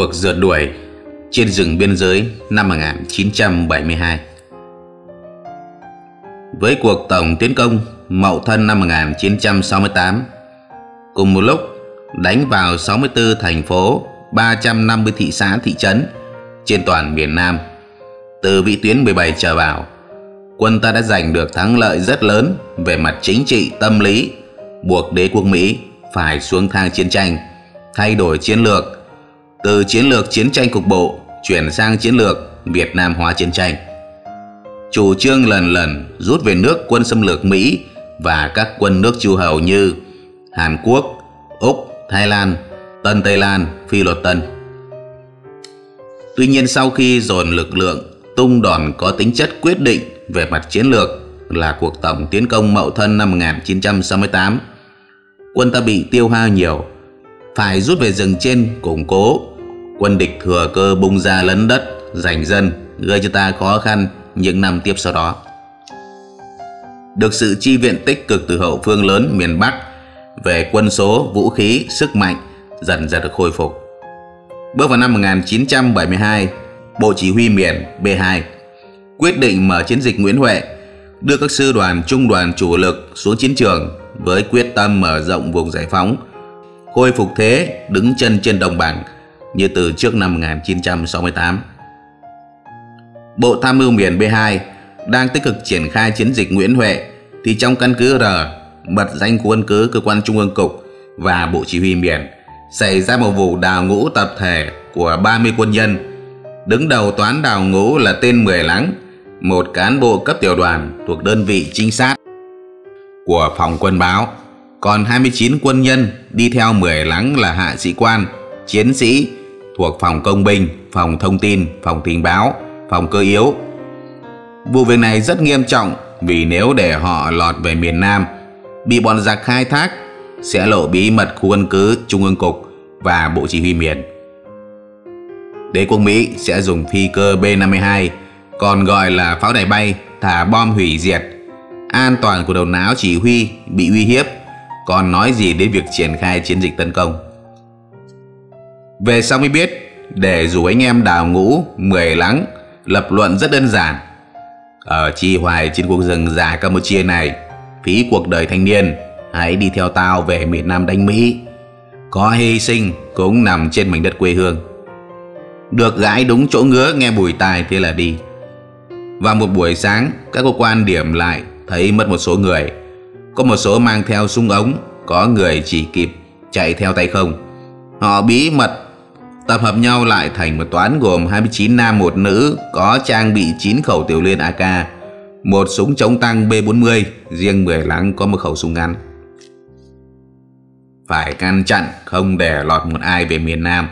cuộc rượt đuổi trên rừng biên giới năm 1972. Với cuộc tổng tiến công Mậu Thân năm 1968, cùng một lúc đánh vào 64 thành phố, 350 thị xã thị trấn trên toàn miền Nam. Từ vị tuyến 17 trở vào, quân ta đã giành được thắng lợi rất lớn về mặt chính trị, tâm lý, buộc đế quốc Mỹ phải xuống thang chiến tranh, thay đổi chiến lược từ chiến lược chiến tranh cục bộ chuyển sang chiến lược Việt Nam hóa chiến tranh. Chủ trương lần lần rút về nước quân xâm lược Mỹ và các quân nước chư hầu như Hàn Quốc, Úc, Thái Lan, Tân Tây Lan, Phi Luật Tân. Tuy nhiên sau khi dồn lực lượng, tung đòn có tính chất quyết định về mặt chiến lược là cuộc tổng tiến công Mậu Thân năm 1968, quân ta bị tiêu hao nhiều phải rút về rừng trên củng cố. Quân địch thừa cơ bung ra lấn đất, giành dân, gây cho ta khó khăn những năm tiếp sau đó. Được sự chi viện tích cực từ hậu phương lớn miền Bắc về quân số, vũ khí, sức mạnh dần dần được khôi phục. Bước vào năm 1972, Bộ Chỉ huy miền B2 quyết định mở chiến dịch Nguyễn Huệ, đưa các sư đoàn trung đoàn chủ lực xuống chiến trường với quyết tâm mở rộng vùng giải phóng – khôi phục thế đứng chân trên đồng bằng như từ trước năm 1968. Bộ Tham mưu miền B2 đang tích cực triển khai chiến dịch Nguyễn Huệ thì trong căn cứ R, mật danh của quân cứ cơ quan Trung ương Cục và Bộ Chỉ huy miền xảy ra một vụ đào ngũ tập thể của 30 quân nhân. Đứng đầu toán đào ngũ là tên Mười Lắng, một cán bộ cấp tiểu đoàn thuộc đơn vị trinh sát của phòng quân báo còn 29 quân nhân đi theo 10 lắng là hạ sĩ quan, chiến sĩ thuộc phòng công binh, phòng thông tin, phòng tình báo, phòng cơ yếu. Vụ việc này rất nghiêm trọng vì nếu để họ lọt về miền Nam, bị bọn giặc khai thác sẽ lộ bí mật khu căn cứ Trung ương Cục và Bộ Chỉ huy miền. Đế quốc Mỹ sẽ dùng phi cơ B-52, còn gọi là pháo đài bay, thả bom hủy diệt. An toàn của đầu não chỉ huy bị uy hiếp còn nói gì đến việc triển khai chiến dịch tấn công. Về sau mới biết, để dù anh em đào ngũ, mười lắng, lập luận rất đơn giản. Ở chi hoài trên quốc rừng già Campuchia này, phí cuộc đời thanh niên, hãy đi theo tao về miền Nam đánh Mỹ. Có hy sinh cũng nằm trên mảnh đất quê hương. Được gãi đúng chỗ ngứa nghe bùi tài thế là đi. Và một buổi sáng, các cơ quan điểm lại thấy mất một số người có một số mang theo súng ống Có người chỉ kịp chạy theo tay không Họ bí mật tập hợp nhau lại thành một toán gồm 29 nam một nữ có trang bị 9 khẩu tiểu liên AK, một súng chống tăng B40, riêng 10 láng có một khẩu súng ngắn. Phải ngăn chặn không để lọt một ai về miền Nam,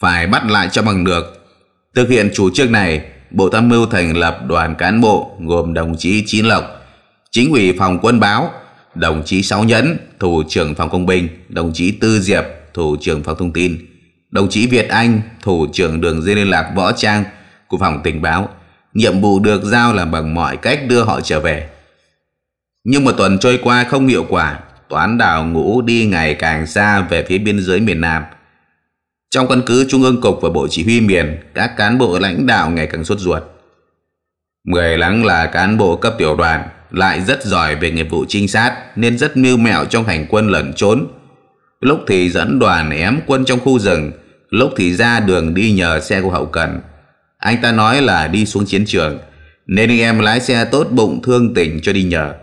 phải bắt lại cho bằng được. Thực hiện chủ trương này, Bộ Tham mưu thành lập đoàn cán bộ gồm đồng chí Chín Lộc, chính ủy phòng quân báo, đồng chí Sáu Nhẫn, Thủ trưởng Phòng Công binh, đồng chí Tư Diệp, Thủ trưởng Phòng Thông tin, đồng chí Việt Anh, Thủ trưởng Đường dây liên lạc Võ Trang của Phòng Tình báo. Nhiệm vụ được giao là bằng mọi cách đưa họ trở về. Nhưng một tuần trôi qua không hiệu quả, toán đào ngũ đi ngày càng xa về phía biên giới miền Nam. Trong căn cứ Trung ương Cục và Bộ Chỉ huy miền, các cán bộ lãnh đạo ngày càng sốt ruột. Người lắng là cán bộ cấp tiểu đoàn, lại rất giỏi về nghiệp vụ trinh sát nên rất mưu mẹo trong hành quân lẩn trốn. Lúc thì dẫn đoàn ém quân trong khu rừng, lúc thì ra đường đi nhờ xe của hậu cần. Anh ta nói là đi xuống chiến trường, nên anh em lái xe tốt bụng thương tình cho đi nhờ.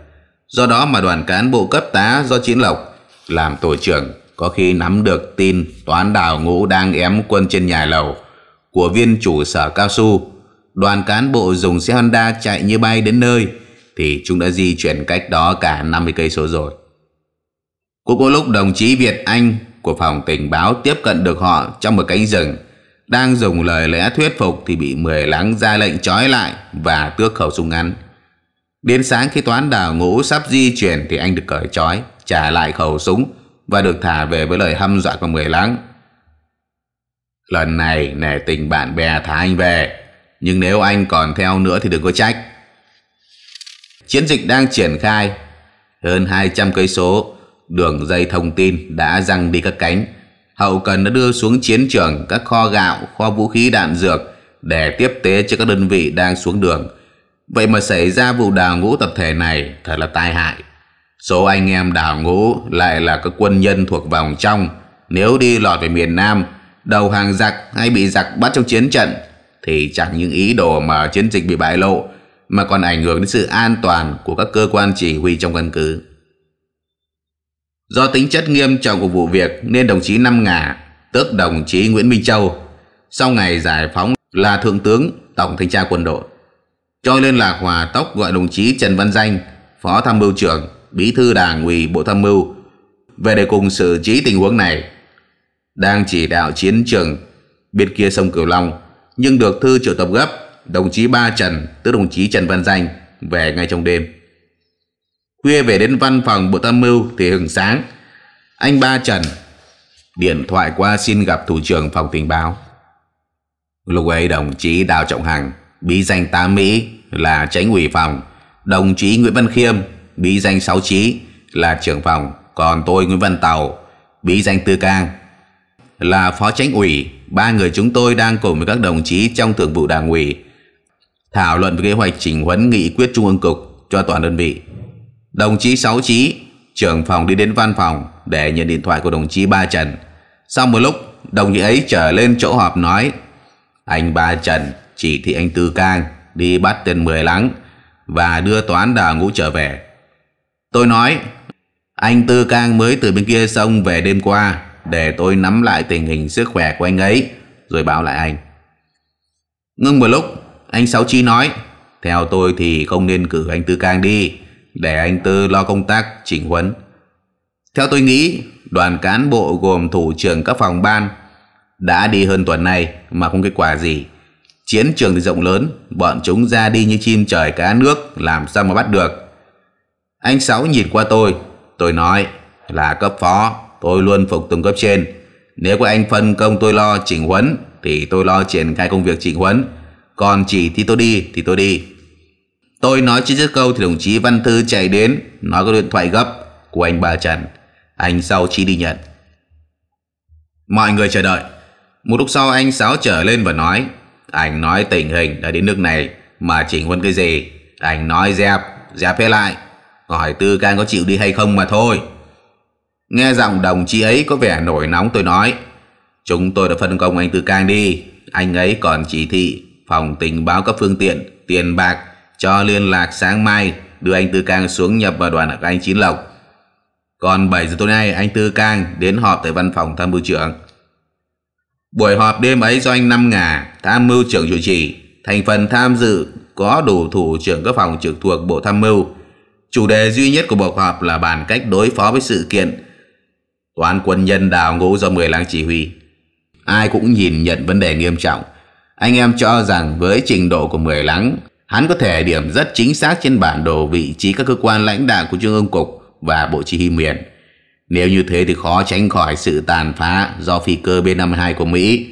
Do đó mà đoàn cán bộ cấp tá do Chiến Lộc làm tổ trưởng có khi nắm được tin toán đào ngũ đang ém quân trên nhà lầu của viên chủ sở cao su đoàn cán bộ dùng xe Honda chạy như bay đến nơi thì chúng đã di chuyển cách đó cả 50 cây số rồi. Cũng có lúc đồng chí Việt Anh của phòng tình báo tiếp cận được họ trong một cánh rừng đang dùng lời lẽ thuyết phục thì bị mười lắng ra lệnh trói lại và tước khẩu súng ngắn. Đến sáng khi toán đào ngũ sắp di chuyển thì anh được cởi trói, trả lại khẩu súng và được thả về với lời hăm dọa của mười lắng. Lần này nể tình bạn bè thả anh về nhưng nếu anh còn theo nữa thì đừng có trách. Chiến dịch đang triển khai hơn 200 cây số đường dây thông tin đã răng đi các cánh. Hậu cần đã đưa xuống chiến trường các kho gạo, kho vũ khí đạn dược để tiếp tế cho các đơn vị đang xuống đường. Vậy mà xảy ra vụ đào ngũ tập thể này thật là tai hại. Số anh em đào ngũ lại là các quân nhân thuộc vòng trong. Nếu đi lọt về miền Nam, đầu hàng giặc hay bị giặc bắt trong chiến trận thì chẳng những ý đồ mà chiến dịch bị bại lộ mà còn ảnh hưởng đến sự an toàn của các cơ quan chỉ huy trong căn cứ. Do tính chất nghiêm trọng của vụ việc nên đồng chí Năm Ngà, tức đồng chí Nguyễn Minh Châu, sau ngày giải phóng là thượng tướng tổng thanh tra quân đội, cho lên lạc hòa tóc gọi đồng chí Trần Văn Danh, phó tham mưu trưởng, bí thư đảng ủy Bộ Tham mưu về để cùng xử trí tình huống này. Đang chỉ đạo chiến trường bên kia sông Cửu Long nhưng được thư triệu tập gấp, đồng chí Ba Trần, tức đồng chí Trần Văn Danh, về ngay trong đêm. Khuya về đến văn phòng Bộ Tham mưu thì hừng sáng, anh Ba Trần điện thoại qua xin gặp thủ trưởng phòng tình báo. Lúc ấy đồng chí Đào Trọng Hằng, bí danh tám Mỹ là tránh ủy phòng, đồng chí Nguyễn Văn Khiêm, bí danh Sáu Chí là trưởng phòng, còn tôi Nguyễn Văn Tàu, bí danh Tư Cang là phó tránh ủy, ba người chúng tôi đang cùng với các đồng chí trong thường vụ đảng ủy thảo luận về kế hoạch chỉnh huấn nghị quyết trung ương cục cho toàn đơn vị. Đồng chí Sáu Chí, trưởng phòng đi đến văn phòng để nhận điện thoại của đồng chí Ba Trần. Sau một lúc, đồng chí ấy trở lên chỗ họp nói Anh Ba Trần chỉ thị anh Tư Cang đi bắt tên Mười Lắng và đưa toán đà ngũ trở về. Tôi nói, anh Tư Cang mới từ bên kia sông về đêm qua để tôi nắm lại tình hình sức khỏe của anh ấy rồi báo lại anh. Ngưng một lúc, anh Sáu Chi nói, theo tôi thì không nên cử anh Tư Cang đi, để anh Tư lo công tác chỉnh huấn. Theo tôi nghĩ, đoàn cán bộ gồm thủ trưởng các phòng ban đã đi hơn tuần này mà không kết quả gì. Chiến trường thì rộng lớn, bọn chúng ra đi như chim trời cá nước, làm sao mà bắt được. Anh Sáu nhìn qua tôi, tôi nói là cấp phó tôi luôn phục tùng cấp trên. Nếu các anh phân công tôi lo chỉnh huấn thì tôi lo triển khai công việc chỉnh huấn. Còn chỉ thì tôi đi thì tôi đi. Tôi nói chưa dứt câu thì đồng chí Văn Thư chạy đến nói có điện thoại gấp của anh bà Trần. Anh sau chi đi nhận. Mọi người chờ đợi. Một lúc sau anh Sáu trở lên và nói Anh nói tình hình đã đến nước này mà chỉnh huấn cái gì. Anh nói dẹp, dẹp hết lại. Hỏi tư can có chịu đi hay không mà thôi. Nghe giọng đồng chí ấy có vẻ nổi nóng tôi nói Chúng tôi đã phân công anh Tư Cang đi Anh ấy còn chỉ thị Phòng tình báo các phương tiện Tiền bạc cho liên lạc sáng mai Đưa anh Tư Cang xuống nhập vào đoàn anh Chín Lộc Còn 7 giờ tối nay Anh Tư Cang đến họp tại văn phòng tham mưu trưởng Buổi họp đêm ấy do anh Năm Ngà Tham mưu trưởng chủ trì Thành phần tham dự có đủ thủ trưởng các phòng trực thuộc Bộ Tham mưu Chủ đề duy nhất của buổi họp là bàn cách đối phó với sự kiện Toán quân nhân đào ngũ do 10 lang chỉ huy. Ai cũng nhìn nhận vấn đề nghiêm trọng. Anh em cho rằng với trình độ của 10 lắng, hắn có thể điểm rất chính xác trên bản đồ vị trí các cơ quan lãnh đạo của Trung ương Cục và Bộ Chỉ huy miền. Nếu như thế thì khó tránh khỏi sự tàn phá do phi cơ B-52 của Mỹ.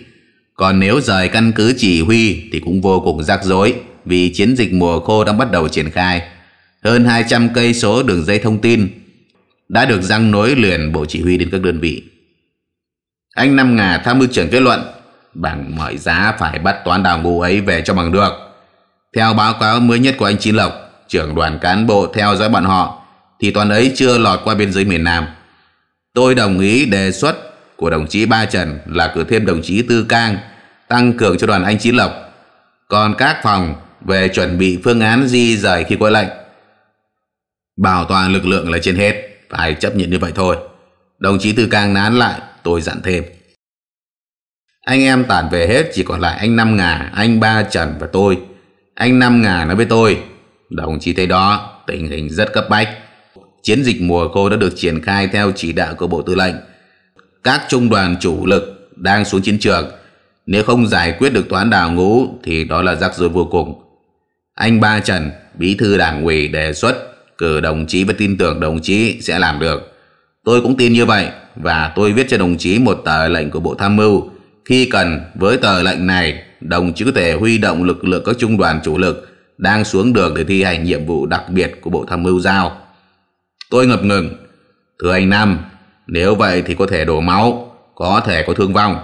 Còn nếu rời căn cứ chỉ huy thì cũng vô cùng rắc rối vì chiến dịch mùa khô đang bắt đầu triển khai. Hơn 200 cây số đường dây thông tin đã được răng nối liền Bộ Chỉ huy đến các đơn vị. Anh Năm Ngà tham mưu trưởng kết luận bằng mọi giá phải bắt toán đào ngũ ấy về cho bằng được. Theo báo cáo mới nhất của anh Chín Lộc, trưởng đoàn cán bộ theo dõi bọn họ, thì toán ấy chưa lọt qua biên giới miền Nam. Tôi đồng ý đề xuất của đồng chí Ba Trần là cử thêm đồng chí Tư Cang tăng cường cho đoàn anh Chín Lộc. Còn các phòng về chuẩn bị phương án di rời khi có lệnh. Bảo toàn lực lượng là trên hết phải chấp nhận như vậy thôi. Đồng chí Tư Cang nán lại, tôi dặn thêm. Anh em tản về hết chỉ còn lại anh Năm Ngà, anh Ba Trần và tôi. Anh Năm Ngà nói với tôi, đồng chí thấy đó, tình hình rất cấp bách. Chiến dịch mùa cô đã được triển khai theo chỉ đạo của Bộ Tư lệnh. Các trung đoàn chủ lực đang xuống chiến trường. Nếu không giải quyết được toán đào ngũ thì đó là rắc rối vô cùng. Anh Ba Trần, bí thư đảng ủy đề xuất cử đồng chí và tin tưởng đồng chí sẽ làm được. Tôi cũng tin như vậy và tôi viết cho đồng chí một tờ lệnh của Bộ Tham mưu. Khi cần, với tờ lệnh này, đồng chí có thể huy động lực lượng các trung đoàn chủ lực đang xuống đường để thi hành nhiệm vụ đặc biệt của Bộ Tham mưu giao. Tôi ngập ngừng. Thưa anh Nam, nếu vậy thì có thể đổ máu, có thể có thương vong.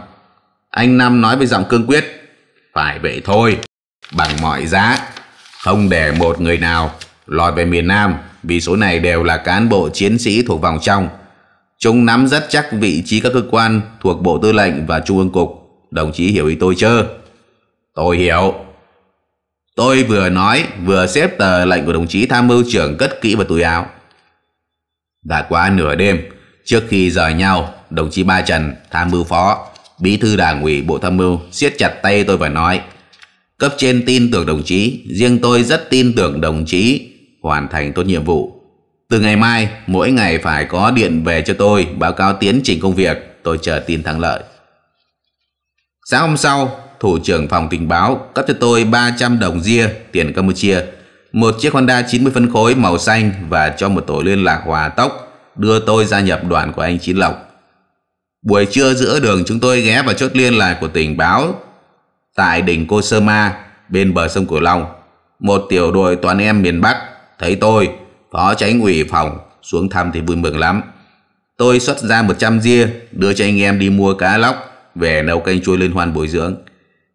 Anh Nam nói với giọng cương quyết, phải vậy thôi, bằng mọi giá, không để một người nào lọt về miền Nam vì số này đều là cán bộ chiến sĩ thuộc vòng trong. Chúng nắm rất chắc vị trí các cơ quan thuộc Bộ Tư lệnh và Trung ương Cục. Đồng chí hiểu ý tôi chưa? Tôi hiểu. Tôi vừa nói vừa xếp tờ lệnh của đồng chí tham mưu trưởng cất kỹ vào túi áo. Đã qua nửa đêm, trước khi rời nhau, đồng chí Ba Trần, tham mưu phó, bí thư đảng ủy Bộ Tham mưu siết chặt tay tôi và nói Cấp trên tin tưởng đồng chí, riêng tôi rất tin tưởng đồng chí hoàn thành tốt nhiệm vụ. Từ ngày mai, mỗi ngày phải có điện về cho tôi báo cáo tiến trình công việc, tôi chờ tin thắng lợi. Sáng hôm sau, thủ trưởng phòng tình báo cấp cho tôi 300 đồng ria tiền Campuchia, một chiếc Honda 90 phân khối màu xanh và cho một tổ liên lạc hòa tốc đưa tôi gia nhập đoàn của anh Chín Lộc. Buổi trưa giữa đường chúng tôi ghé vào chốt liên lạc của tình báo tại đỉnh Cô Sơ Ma bên bờ sông Cửu Long, một tiểu đội toàn em miền Bắc Thấy tôi, phó tránh ủy phòng xuống thăm thì vui mừng lắm. Tôi xuất ra 100 ria, đưa cho anh em đi mua cá lóc, về nấu canh chua liên hoan bồi dưỡng.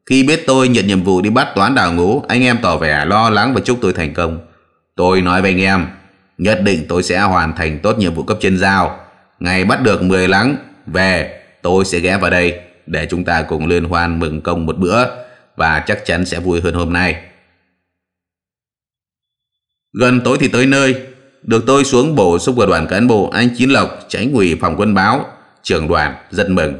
Khi biết tôi nhận nhiệm vụ đi bắt toán đào ngũ, anh em tỏ vẻ lo lắng và chúc tôi thành công. Tôi nói với anh em, nhất định tôi sẽ hoàn thành tốt nhiệm vụ cấp trên giao. Ngày bắt được 10 lắng, về tôi sẽ ghé vào đây để chúng ta cùng liên hoan mừng công một bữa và chắc chắn sẽ vui hơn hôm nay. Gần tối thì tới nơi, được tôi xuống bổ sung vào đoàn cán bộ anh Chín Lộc, tránh ủy phòng quân báo, trưởng đoàn, rất mừng.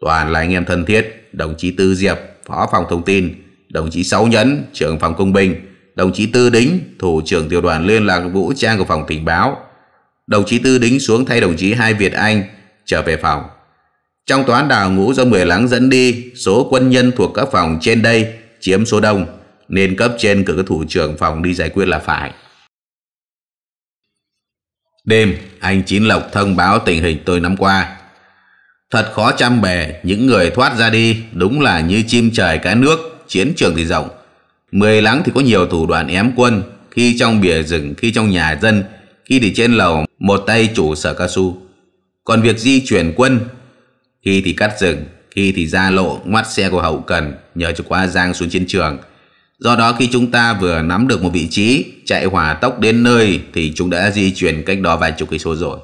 Toàn là anh em thân thiết, đồng chí Tư Diệp, phó phòng thông tin, đồng chí Sáu Nhẫn, trưởng phòng công binh, đồng chí Tư Đính, thủ trưởng tiểu đoàn liên lạc vũ trang của phòng tình báo. Đồng chí Tư Đính xuống thay đồng chí Hai Việt Anh, trở về phòng. Trong toán đào ngũ do Mười Lắng dẫn đi, số quân nhân thuộc các phòng trên đây chiếm số đông, nên cấp trên cử các thủ trưởng phòng đi giải quyết là phải. Đêm, anh Chín Lộc thông báo tình hình tôi năm qua. Thật khó chăm bề, những người thoát ra đi đúng là như chim trời cá nước, chiến trường thì rộng. Mười lắng thì có nhiều thủ đoạn ém quân, khi trong bìa rừng, khi trong nhà dân, khi thì trên lầu một tay chủ sở cao su. Còn việc di chuyển quân, khi thì cắt rừng, khi thì ra lộ ngoắt xe của hậu cần nhờ cho qua giang xuống chiến trường – Do đó khi chúng ta vừa nắm được một vị trí, chạy hỏa tốc đến nơi thì chúng đã di chuyển cách đó vài chục cây số rồi.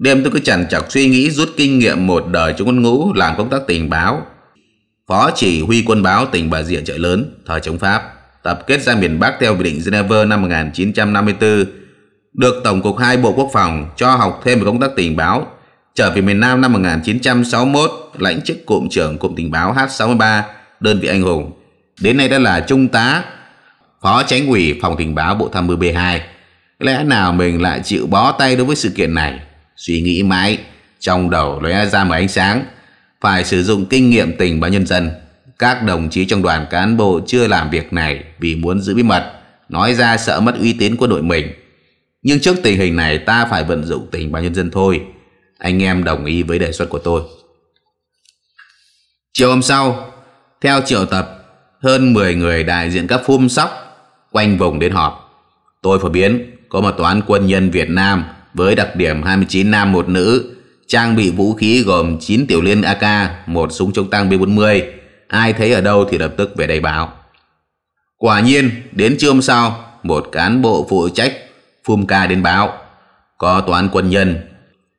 Đêm tôi cứ chẳng chọc suy nghĩ rút kinh nghiệm một đời trong quân ngũ làm công tác tình báo. Phó chỉ huy quân báo tỉnh Bà Rịa Chợ Lớn, thời chống Pháp, tập kết ra miền Bắc theo Nghị định Geneva năm 1954, được Tổng cục 2 Bộ Quốc phòng cho học thêm về công tác tình báo. Trở về miền Nam năm 1961, lãnh chức cụm trưởng cụm tình báo H63, đơn vị anh hùng Đến nay đã là Trung tá Phó tránh ủy phòng tình báo Bộ Tham mưu B2 Lẽ nào mình lại chịu bó tay đối với sự kiện này Suy nghĩ mãi Trong đầu lóe ra một ánh sáng Phải sử dụng kinh nghiệm tình báo nhân dân Các đồng chí trong đoàn cán bộ chưa làm việc này Vì muốn giữ bí mật Nói ra sợ mất uy tín của đội mình Nhưng trước tình hình này ta phải vận dụng tình báo nhân dân thôi Anh em đồng ý với đề xuất của tôi Chiều hôm sau Theo triệu tập hơn 10 người đại diện các phum sóc quanh vùng đến họp. Tôi phổ biến có một toán quân nhân Việt Nam với đặc điểm 29 nam một nữ, trang bị vũ khí gồm 9 tiểu liên AK, một súng chống tăng B40. Ai thấy ở đâu thì lập tức về đây báo. Quả nhiên, đến trưa hôm sau, một cán bộ phụ trách phum ca đến báo. Có toán quân nhân,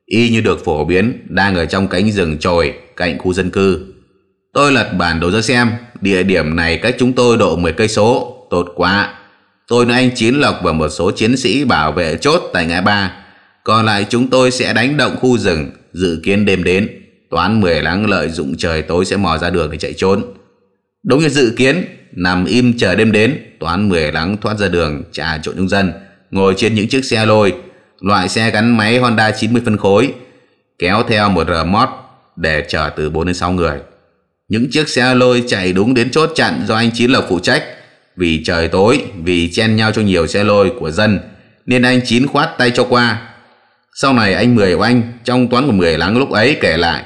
y như được phổ biến, đang ở trong cánh rừng trồi cạnh khu dân cư Tôi lật bản đồ ra xem, địa điểm này cách chúng tôi độ 10 cây số, tốt quá. Tôi nói anh Chiến Lộc và một số chiến sĩ bảo vệ chốt tại ngã ba. Còn lại chúng tôi sẽ đánh động khu rừng, dự kiến đêm đến. Toán 10 lắng lợi dụng trời tối sẽ mò ra đường để chạy trốn. Đúng như dự kiến, nằm im chờ đêm đến, Toán 10 lắng thoát ra đường trà trộn nhân dân, ngồi trên những chiếc xe lôi, loại xe gắn máy Honda 90 phân khối, kéo theo một rờ mót để chở từ 4 đến 6 người. Những chiếc xe lôi chạy đúng đến chốt chặn do anh Chín Lộc phụ trách. Vì trời tối, vì chen nhau cho nhiều xe lôi của dân, nên anh Chín khoát tay cho qua. Sau này anh Mười của anh, trong toán của Mười lắng lúc ấy kể lại.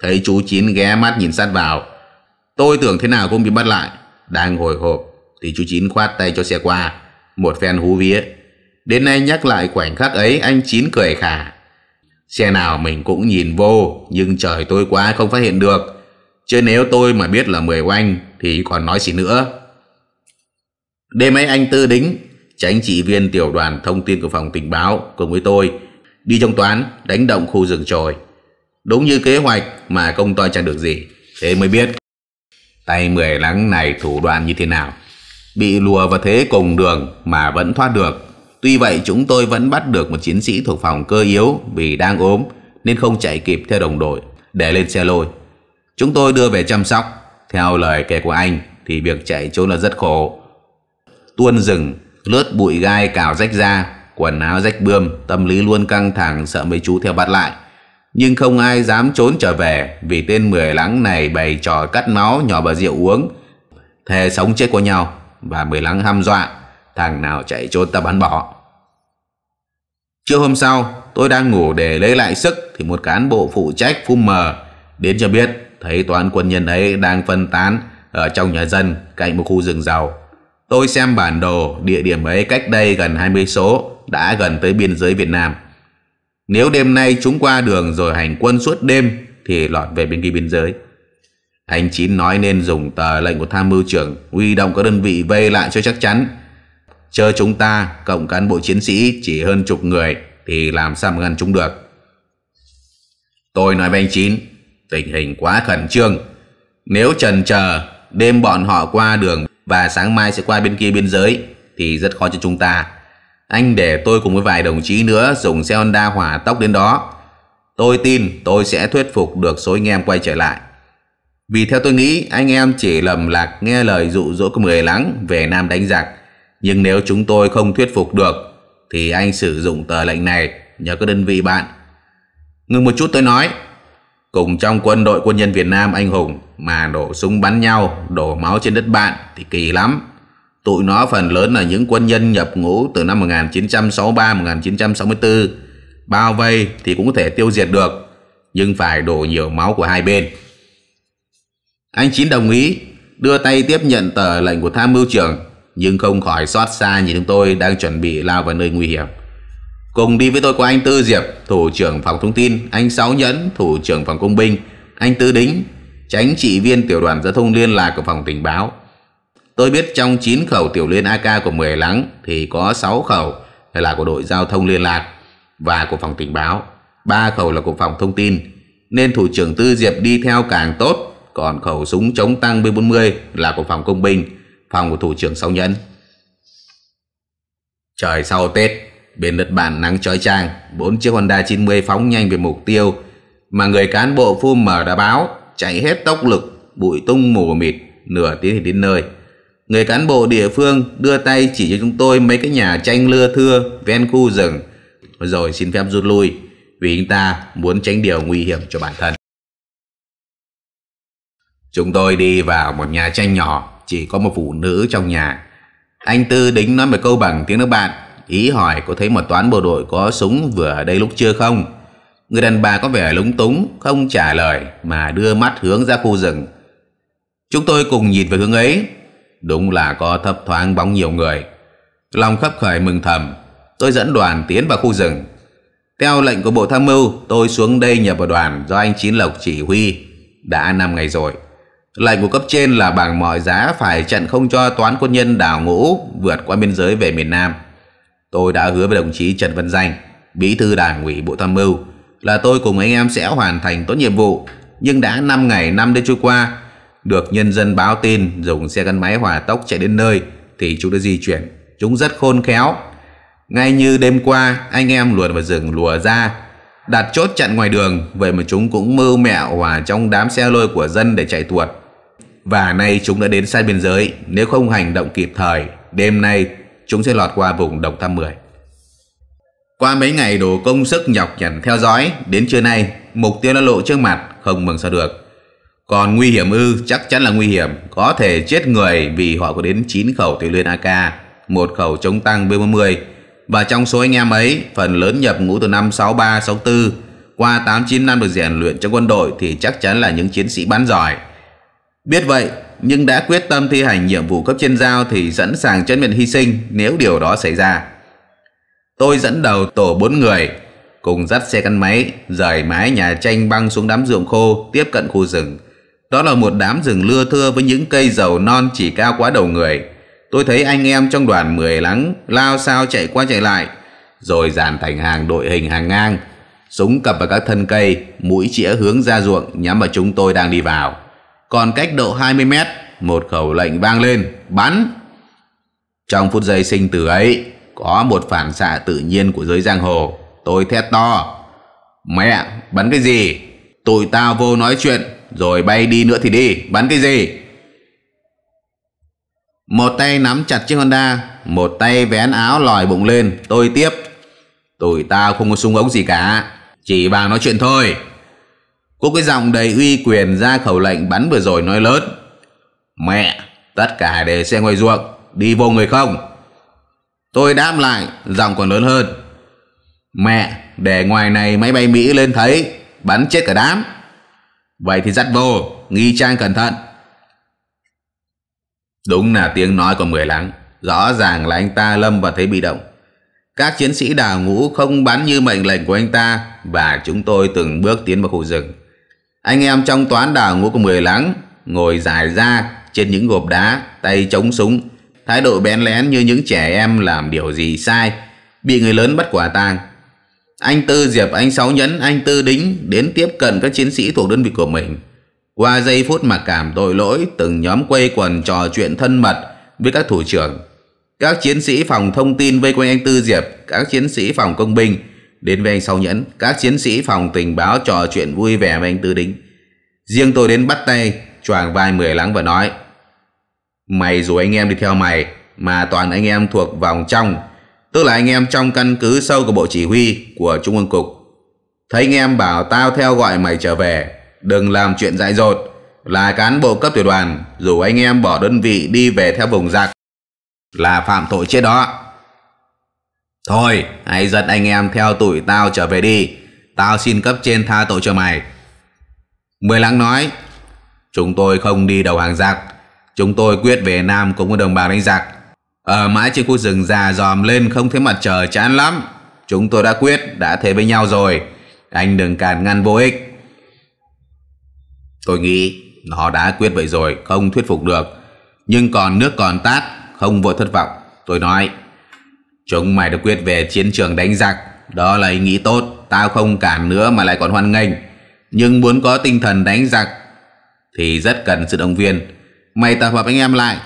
Thấy chú Chín ghé mắt nhìn sát vào. Tôi tưởng thế nào cũng bị bắt lại. Đang hồi hộp, thì chú Chín khoát tay cho xe qua. Một phen hú vía. Đến nay nhắc lại khoảnh khắc ấy, anh Chín cười khả. Xe nào mình cũng nhìn vô, nhưng trời tối quá không phát hiện được. Chứ nếu tôi mà biết là mười của Thì còn nói gì nữa Đêm ấy anh Tư Đính Tránh trị viên tiểu đoàn thông tin của phòng tình báo Cùng với tôi Đi trong toán đánh động khu rừng trồi Đúng như kế hoạch mà công to chẳng được gì Thế mới biết Tay mười lắng này thủ đoạn như thế nào Bị lùa vào thế cùng đường Mà vẫn thoát được Tuy vậy chúng tôi vẫn bắt được một chiến sĩ thuộc phòng cơ yếu Vì đang ốm Nên không chạy kịp theo đồng đội Để lên xe lôi Chúng tôi đưa về chăm sóc. Theo lời kể của anh thì việc chạy trốn là rất khổ. Tuôn rừng, lướt bụi gai cào rách ra, quần áo rách bươm, tâm lý luôn căng thẳng sợ mấy chú theo bắt lại. Nhưng không ai dám trốn trở về vì tên mười lắng này bày trò cắt máu nhỏ bờ rượu uống. Thề sống chết của nhau và mười lắng ham dọa, thằng nào chạy trốn ta bắn bỏ. Trưa hôm sau, tôi đang ngủ để lấy lại sức thì một cán bộ phụ trách phun mờ đến cho biết thấy toàn quân nhân ấy đang phân tán ở trong nhà dân cạnh một khu rừng giàu. Tôi xem bản đồ địa điểm ấy cách đây gần 20 số đã gần tới biên giới Việt Nam. Nếu đêm nay chúng qua đường rồi hành quân suốt đêm thì lọt về bên kia biên giới. Anh Chín nói nên dùng tờ lệnh của tham mưu trưởng huy động các đơn vị vây lại cho chắc chắn. Chờ chúng ta, cộng cán bộ chiến sĩ chỉ hơn chục người thì làm sao mà ngăn chúng được. Tôi nói với anh Chín, tình hình quá khẩn trương. Nếu trần chờ đêm bọn họ qua đường và sáng mai sẽ qua bên kia biên giới thì rất khó cho chúng ta. Anh để tôi cùng với vài đồng chí nữa dùng xe Honda hỏa tốc đến đó. Tôi tin tôi sẽ thuyết phục được số anh em quay trở lại. Vì theo tôi nghĩ anh em chỉ lầm lạc nghe lời dụ dỗ của người lắng về Nam đánh giặc. Nhưng nếu chúng tôi không thuyết phục được thì anh sử dụng tờ lệnh này nhờ các đơn vị bạn. Ngừng một chút tôi nói cùng trong quân đội quân nhân Việt Nam anh hùng mà đổ súng bắn nhau, đổ máu trên đất bạn thì kỳ lắm. Tụi nó phần lớn là những quân nhân nhập ngũ từ năm 1963-1964, bao vây thì cũng có thể tiêu diệt được, nhưng phải đổ nhiều máu của hai bên. Anh Chín đồng ý, đưa tay tiếp nhận tờ lệnh của tham mưu trưởng, nhưng không khỏi xót xa nhìn chúng tôi đang chuẩn bị lao vào nơi nguy hiểm. Cùng đi với tôi có anh Tư Diệp, thủ trưởng phòng thông tin, anh Sáu Nhẫn, thủ trưởng phòng công binh, anh Tư Đính, tránh trị viên tiểu đoàn giao thông liên lạc của phòng tình báo. Tôi biết trong 9 khẩu tiểu liên AK của 10 lắng thì có 6 khẩu là của đội giao thông liên lạc và của phòng tình báo, 3 khẩu là của phòng thông tin. Nên thủ trưởng Tư Diệp đi theo càng tốt, còn khẩu súng chống tăng B40 là của phòng công binh, phòng của thủ trưởng Sáu Nhẫn. Trời sau Tết, bên Nhật Bản nắng chói chang, bốn chiếc Honda 90 phóng nhanh về mục tiêu mà người cán bộ phu mở đã báo, chạy hết tốc lực, bụi tung mù mịt, nửa tiếng thì đến nơi. Người cán bộ địa phương đưa tay chỉ cho chúng tôi mấy cái nhà tranh lưa thưa ven khu rừng rồi xin phép rút lui vì anh ta muốn tránh điều nguy hiểm cho bản thân. Chúng tôi đi vào một nhà tranh nhỏ, chỉ có một phụ nữ trong nhà. Anh Tư đính nói một câu bằng tiếng nước bạn ý hỏi có thấy một toán bộ đội có súng vừa ở đây lúc chưa không? Người đàn bà có vẻ lúng túng, không trả lời mà đưa mắt hướng ra khu rừng. Chúng tôi cùng nhìn về hướng ấy. Đúng là có thấp thoáng bóng nhiều người. Lòng khắp khởi mừng thầm, tôi dẫn đoàn tiến vào khu rừng. Theo lệnh của Bộ Tham mưu, tôi xuống đây nhập vào đoàn do anh Chín Lộc chỉ huy. Đã 5 ngày rồi. Lệnh của cấp trên là bằng mọi giá phải chặn không cho toán quân nhân đảo ngũ vượt qua biên giới về miền Nam tôi đã hứa với đồng chí Trần Văn Danh, bí thư đảng ủy Bộ Tham mưu, là tôi cùng anh em sẽ hoàn thành tốt nhiệm vụ. Nhưng đã 5 ngày năm đêm trôi qua, được nhân dân báo tin dùng xe gắn máy hỏa tốc chạy đến nơi thì chúng đã di chuyển. Chúng rất khôn khéo. Ngay như đêm qua, anh em luồn vào rừng lùa ra, đặt chốt chặn ngoài đường, vậy mà chúng cũng mưu mẹo hòa trong đám xe lôi của dân để chạy tuột. Và nay chúng đã đến sát biên giới, nếu không hành động kịp thời, đêm nay chúng sẽ lọt qua vùng độc thăm mười Qua mấy ngày đổ công sức nhọc nhằn theo dõi, đến trưa nay, mục tiêu đã lộ trước mặt, không mừng sao được. Còn nguy hiểm ư, chắc chắn là nguy hiểm, có thể chết người vì họ có đến 9 khẩu tiểu liên AK, một khẩu chống tăng B40. Và trong số anh em ấy, phần lớn nhập ngũ từ năm 63, 64, qua 8, 9 năm được rèn luyện trong quân đội thì chắc chắn là những chiến sĩ bắn giỏi. Biết vậy, nhưng đã quyết tâm thi hành nhiệm vụ cấp trên giao thì sẵn sàng chấp nhận hy sinh nếu điều đó xảy ra. Tôi dẫn đầu tổ bốn người cùng dắt xe căn máy rời mái nhà tranh băng xuống đám ruộng khô tiếp cận khu rừng. Đó là một đám rừng lưa thưa với những cây dầu non chỉ cao quá đầu người. Tôi thấy anh em trong đoàn mười lắng lao sao chạy qua chạy lại rồi dàn thành hàng đội hình hàng ngang. Súng cặp vào các thân cây, mũi chĩa hướng ra ruộng nhắm vào chúng tôi đang đi vào còn cách độ 20 mét, một khẩu lệnh vang lên, bắn. Trong phút giây sinh tử ấy, có một phản xạ tự nhiên của giới giang hồ, tôi thét to. Mẹ, bắn cái gì? Tụi tao vô nói chuyện, rồi bay đi nữa thì đi, bắn cái gì? Một tay nắm chặt chiếc Honda, một tay vén áo lòi bụng lên, tôi tiếp. Tụi tao không có súng ống gì cả, chỉ vào nói chuyện thôi. Cô cái giọng đầy uy quyền ra khẩu lệnh bắn vừa rồi nói lớn. Mẹ, tất cả để xe ngoài ruộng, đi vô người không? Tôi đáp lại, giọng còn lớn hơn. Mẹ, để ngoài này máy bay Mỹ lên thấy, bắn chết cả đám. Vậy thì dắt vô, nghi trang cẩn thận. Đúng là tiếng nói còn mười lắng, rõ ràng là anh ta lâm và thấy bị động. Các chiến sĩ đào ngũ không bắn như mệnh lệnh của anh ta và chúng tôi từng bước tiến vào khu rừng. Anh em trong toán đảo ngũ của mười lắng, ngồi dài ra trên những gộp đá, tay chống súng, thái độ bén lén như những trẻ em làm điều gì sai, bị người lớn bắt quả tang. Anh Tư Diệp, anh Sáu Nhấn, anh Tư Đính đến tiếp cận các chiến sĩ thuộc đơn vị của mình. Qua giây phút mặc cảm tội lỗi, từng nhóm quây quần trò chuyện thân mật với các thủ trưởng. Các chiến sĩ phòng thông tin vây quanh anh Tư Diệp, các chiến sĩ phòng công binh, Đến với anh sau nhẫn, các chiến sĩ phòng tình báo trò chuyện vui vẻ với anh Tư Đính. Riêng tôi đến bắt tay, choàng vai mười lắng và nói Mày rủ anh em đi theo mày, mà toàn anh em thuộc vòng trong, tức là anh em trong căn cứ sâu của Bộ Chỉ huy của Trung ương Cục. Thấy anh em bảo tao theo gọi mày trở về, đừng làm chuyện dại dột, là cán bộ cấp tiểu đoàn, rủ anh em bỏ đơn vị đi về theo vùng giặc, là phạm tội chết đó. Thôi, hãy dẫn anh em theo tụi tao trở về đi. Tao xin cấp trên tha tội cho mày. Mười lắng nói, chúng tôi không đi đầu hàng giặc. Chúng tôi quyết về Nam cũng có đồng bào đánh giặc. Ở mãi trên khu rừng già dòm lên không thấy mặt trời chán lắm. Chúng tôi đã quyết, đã thế với nhau rồi. Anh đừng cản ngăn vô ích. Tôi nghĩ nó đã quyết vậy rồi, không thuyết phục được. Nhưng còn nước còn tát, không vội thất vọng. Tôi nói, Chúng mày được quyết về chiến trường đánh giặc, đó là ý nghĩ tốt, tao không cản nữa mà lại còn hoan nghênh. Nhưng muốn có tinh thần đánh giặc thì rất cần sự động viên. Mày tập hợp anh em lại,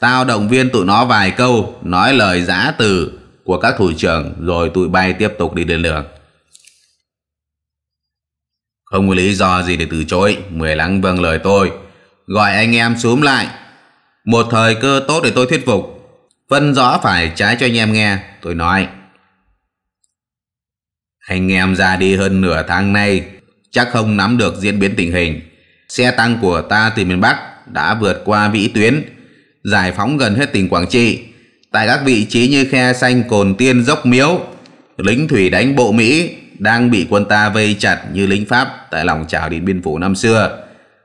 tao động viên tụi nó vài câu, nói lời giã từ của các thủ trưởng rồi tụi bay tiếp tục đi lên đường. Không có lý do gì để từ chối, mười lắng vâng lời tôi. Gọi anh em xuống lại, một thời cơ tốt để tôi thuyết phục Phân rõ phải trái cho anh em nghe Tôi nói Anh em ra đi hơn nửa tháng nay Chắc không nắm được diễn biến tình hình Xe tăng của ta từ miền Bắc Đã vượt qua vĩ tuyến Giải phóng gần hết tỉnh Quảng Trị Tại các vị trí như khe xanh Cồn Tiên Dốc Miếu Lính thủy đánh bộ Mỹ Đang bị quân ta vây chặt như lính Pháp Tại lòng trào điện biên phủ năm xưa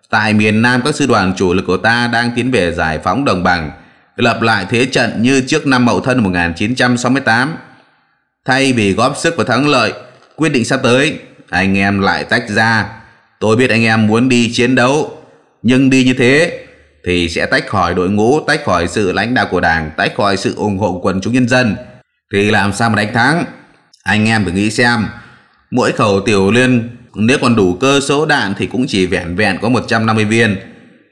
Tại miền Nam các sư đoàn chủ lực của ta Đang tiến về giải phóng đồng bằng lập lại thế trận như trước năm Mậu Thân 1968. Thay vì góp sức và thắng lợi, quyết định sắp tới, anh em lại tách ra. Tôi biết anh em muốn đi chiến đấu, nhưng đi như thế thì sẽ tách khỏi đội ngũ, tách khỏi sự lãnh đạo của đảng, tách khỏi sự ủng hộ quần chúng nhân dân. Thì làm sao mà đánh thắng? Anh em phải nghĩ xem, mỗi khẩu tiểu liên nếu còn đủ cơ số đạn thì cũng chỉ vẹn vẹn có 150 viên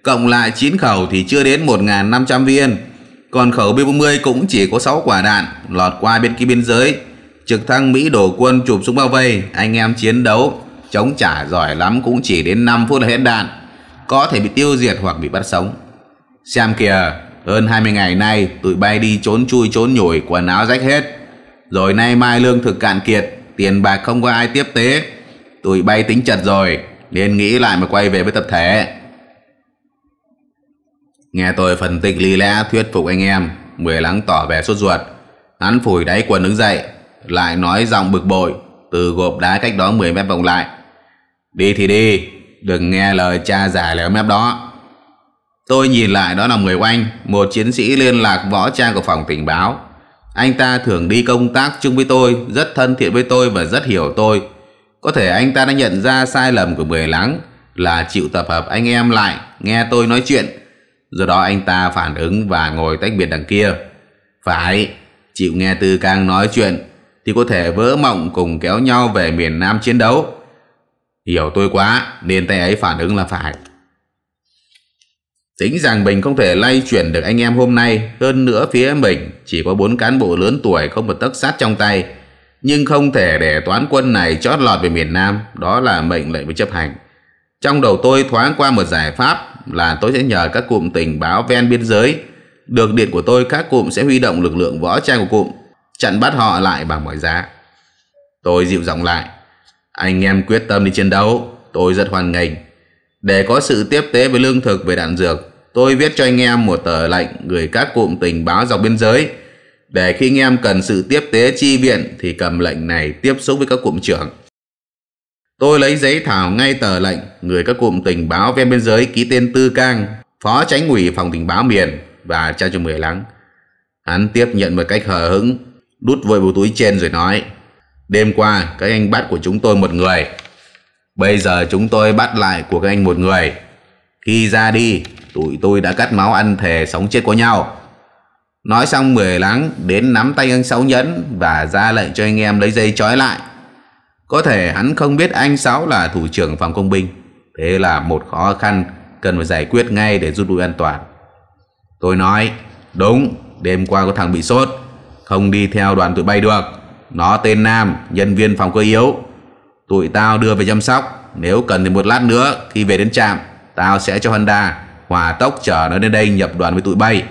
cộng lại 9 khẩu thì chưa đến 1.500 viên. Còn khẩu B-40 cũng chỉ có 6 quả đạn, lọt qua bên kia biên giới. Trực thăng Mỹ đổ quân chụp súng bao vây, anh em chiến đấu, chống trả giỏi lắm cũng chỉ đến 5 phút là hết đạn. Có thể bị tiêu diệt hoặc bị bắt sống. Xem kìa, hơn 20 ngày nay tụi bay đi trốn chui trốn nhủi quần áo rách hết. Rồi nay mai lương thực cạn kiệt, tiền bạc không có ai tiếp tế. Tụi bay tính chật rồi, nên nghĩ lại mà quay về với tập thể. Nghe tôi phân tích lý lẽ thuyết phục anh em, Mười Lắng tỏ vẻ sốt ruột. Hắn phủi đáy quần đứng dậy, lại nói giọng bực bội, từ gộp đá cách đó 10 mét vòng lại. Đi thì đi, đừng nghe lời cha già léo mép đó. Tôi nhìn lại đó là Mười Oanh, một chiến sĩ liên lạc võ trang của phòng tình báo. Anh ta thường đi công tác chung với tôi, rất thân thiện với tôi và rất hiểu tôi. Có thể anh ta đã nhận ra sai lầm của Mười Lắng là chịu tập hợp anh em lại, nghe tôi nói chuyện, Do đó anh ta phản ứng và ngồi tách biệt đằng kia. Phải, chịu nghe Tư Cang nói chuyện thì có thể vỡ mộng cùng kéo nhau về miền Nam chiến đấu. Hiểu tôi quá nên tay ấy phản ứng là phải. Tính rằng mình không thể lay chuyển được anh em hôm nay, hơn nữa phía mình chỉ có bốn cán bộ lớn tuổi không một tấc sắt trong tay, nhưng không thể để toán quân này chót lọt về miền Nam, đó là mệnh lệnh phải chấp hành. Trong đầu tôi thoáng qua một giải pháp là tôi sẽ nhờ các cụm tình báo ven biên giới. Được điện của tôi, các cụm sẽ huy động lực lượng võ trang của cụm, chặn bắt họ lại bằng mọi giá. Tôi dịu giọng lại. Anh em quyết tâm đi chiến đấu, tôi rất hoan nghênh. Để có sự tiếp tế với lương thực về đạn dược, tôi viết cho anh em một tờ lệnh gửi các cụm tình báo dọc biên giới. Để khi anh em cần sự tiếp tế chi viện thì cầm lệnh này tiếp xúc với các cụm trưởng. Tôi lấy giấy thảo ngay tờ lệnh, người các cụm tình báo ven biên giới ký tên Tư Cang, phó tránh ủy phòng tình báo miền và trao cho Mười Lắng. Hắn tiếp nhận một cách hờ hững, đút vội bộ túi trên rồi nói, đêm qua các anh bắt của chúng tôi một người, bây giờ chúng tôi bắt lại của các anh một người. Khi ra đi, tụi tôi đã cắt máu ăn thề sống chết của nhau. Nói xong Mười Lắng đến nắm tay anh Sáu Nhẫn và ra lệnh cho anh em lấy dây trói lại. Có thể hắn không biết anh Sáu là thủ trưởng phòng công binh. Thế là một khó khăn cần phải giải quyết ngay để rút lui an toàn. Tôi nói, đúng, đêm qua có thằng bị sốt, không đi theo đoàn tụi bay được. Nó tên Nam, nhân viên phòng cơ yếu. Tụi tao đưa về chăm sóc, nếu cần thì một lát nữa khi về đến trạm, tao sẽ cho Honda hòa tốc chở nó đến đây nhập đoàn với tụi bay.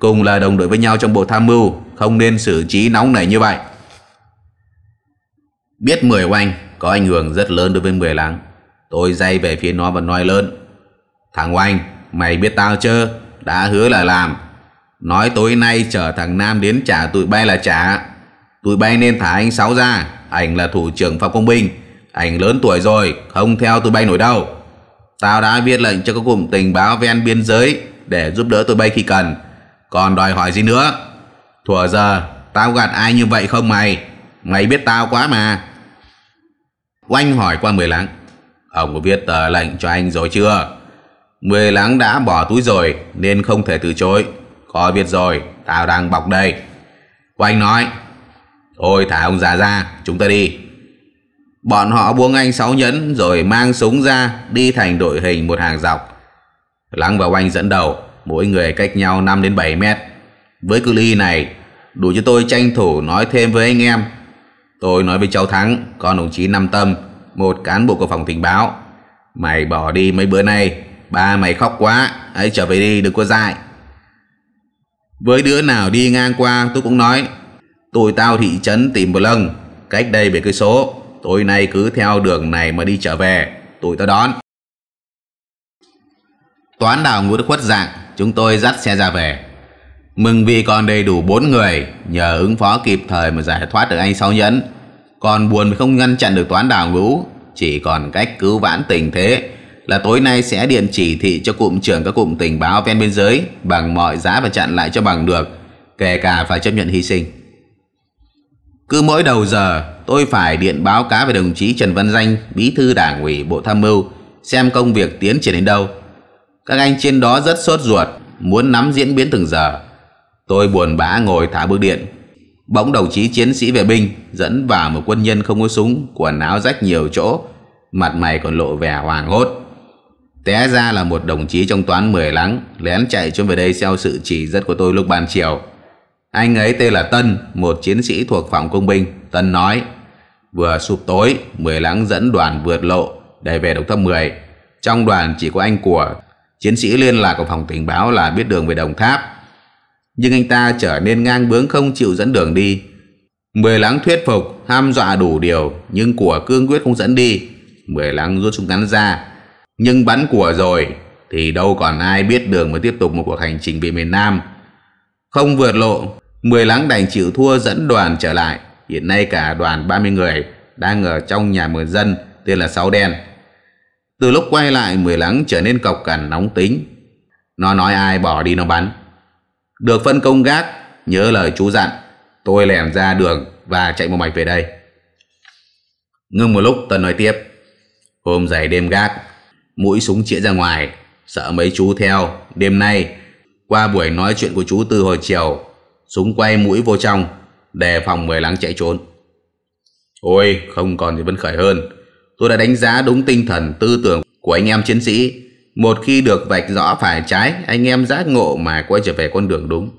Cùng là đồng đội với nhau trong bộ tham mưu, không nên xử trí nóng nảy như vậy. Biết mười oanh có ảnh hưởng rất lớn đối với mười lắng. Tôi dây về phía nó và nói lớn. Thằng oanh, mày biết tao chưa? Đã hứa là làm. Nói tối nay chở thằng Nam đến trả tụi bay là trả. Tụi bay nên thả anh Sáu ra. Anh là thủ trưởng phòng công binh. Anh lớn tuổi rồi, không theo tụi bay nổi đâu. Tao đã viết lệnh cho các cụm tình báo ven biên giới để giúp đỡ tụi bay khi cần. Còn đòi hỏi gì nữa? Thủa giờ, tao gạt ai như vậy không mày? Mày biết tao quá mà. Oanh hỏi qua Mười Láng Ông có viết tờ lệnh cho anh rồi chưa Mười Láng đã bỏ túi rồi Nên không thể từ chối Có viết rồi Tao đang bọc đây Oanh nói Thôi thả ông già ra Chúng ta đi Bọn họ buông anh sáu nhẫn Rồi mang súng ra Đi thành đội hình một hàng dọc Láng và Oanh dẫn đầu Mỗi người cách nhau 5 đến 7 mét Với cự ly này Đủ cho tôi tranh thủ nói thêm với anh em Tôi nói với cháu Thắng, con đồng chí nam Tâm, một cán bộ của phòng tình báo. Mày bỏ đi mấy bữa nay, ba mày khóc quá, hãy trở về đi đừng có dại. Với đứa nào đi ngang qua tôi cũng nói, tôi tao thị trấn tìm một lần, cách đây về cây số, tối nay cứ theo đường này mà đi trở về, tụi tao đón. Toán đào ngũ khuất dạng, chúng tôi dắt xe ra về. Mừng vì còn đầy đủ bốn người, nhờ ứng phó kịp thời mà giải thoát được anh sau nhẫn. Còn buồn vì không ngăn chặn được toán đảo ngũ Chỉ còn cách cứu vãn tình thế Là tối nay sẽ điện chỉ thị cho cụm trưởng các cụm tình báo ven biên giới Bằng mọi giá và chặn lại cho bằng được Kể cả phải chấp nhận hy sinh Cứ mỗi đầu giờ tôi phải điện báo cáo về đồng chí Trần Văn Danh Bí thư đảng ủy Bộ Tham mưu Xem công việc tiến triển đến đâu Các anh trên đó rất sốt ruột Muốn nắm diễn biến từng giờ Tôi buồn bã ngồi thả bước điện Bỗng đồng chí chiến sĩ vệ binh dẫn vào một quân nhân không có súng, quần áo rách nhiều chỗ, mặt mày còn lộ vẻ hoàng hốt. Té ra là một đồng chí trong toán mười lắng lén chạy trốn về đây theo sự chỉ dẫn của tôi lúc ban chiều. Anh ấy tên là Tân, một chiến sĩ thuộc phòng công binh. Tân nói, vừa sụp tối, mười lắng dẫn đoàn vượt lộ để về đồng tháp 10. Trong đoàn chỉ có anh của chiến sĩ liên lạc của phòng tình báo là biết đường về Đồng Tháp nhưng anh ta trở nên ngang bướng không chịu dẫn đường đi. Mười lắng thuyết phục, ham dọa đủ điều, nhưng của cương quyết không dẫn đi. Mười lắng rút súng ngắn ra, nhưng bắn của rồi thì đâu còn ai biết đường mà tiếp tục một cuộc hành trình về miền Nam. Không vượt lộ, mười lắng đành chịu thua dẫn đoàn trở lại. Hiện nay cả đoàn 30 người đang ở trong nhà người dân tên là Sáu Đen. Từ lúc quay lại mười lắng trở nên cọc cằn nóng tính. Nó nói ai bỏ đi nó bắn. Được phân công gác, nhớ lời chú dặn, tôi lẻn ra đường và chạy một mạch về đây. Ngưng một lúc Tân nói tiếp. Hôm dày đêm gác, mũi súng chĩa ra ngoài, sợ mấy chú theo, đêm nay, qua buổi nói chuyện của chú từ hồi chiều, súng quay mũi vô trong, đề phòng người lắng chạy trốn. Ôi, không còn gì vấn khởi hơn. Tôi đã đánh giá đúng tinh thần tư tưởng của anh em chiến sĩ một khi được vạch rõ phải trái, anh em giác ngộ mà quay trở về con đường đúng.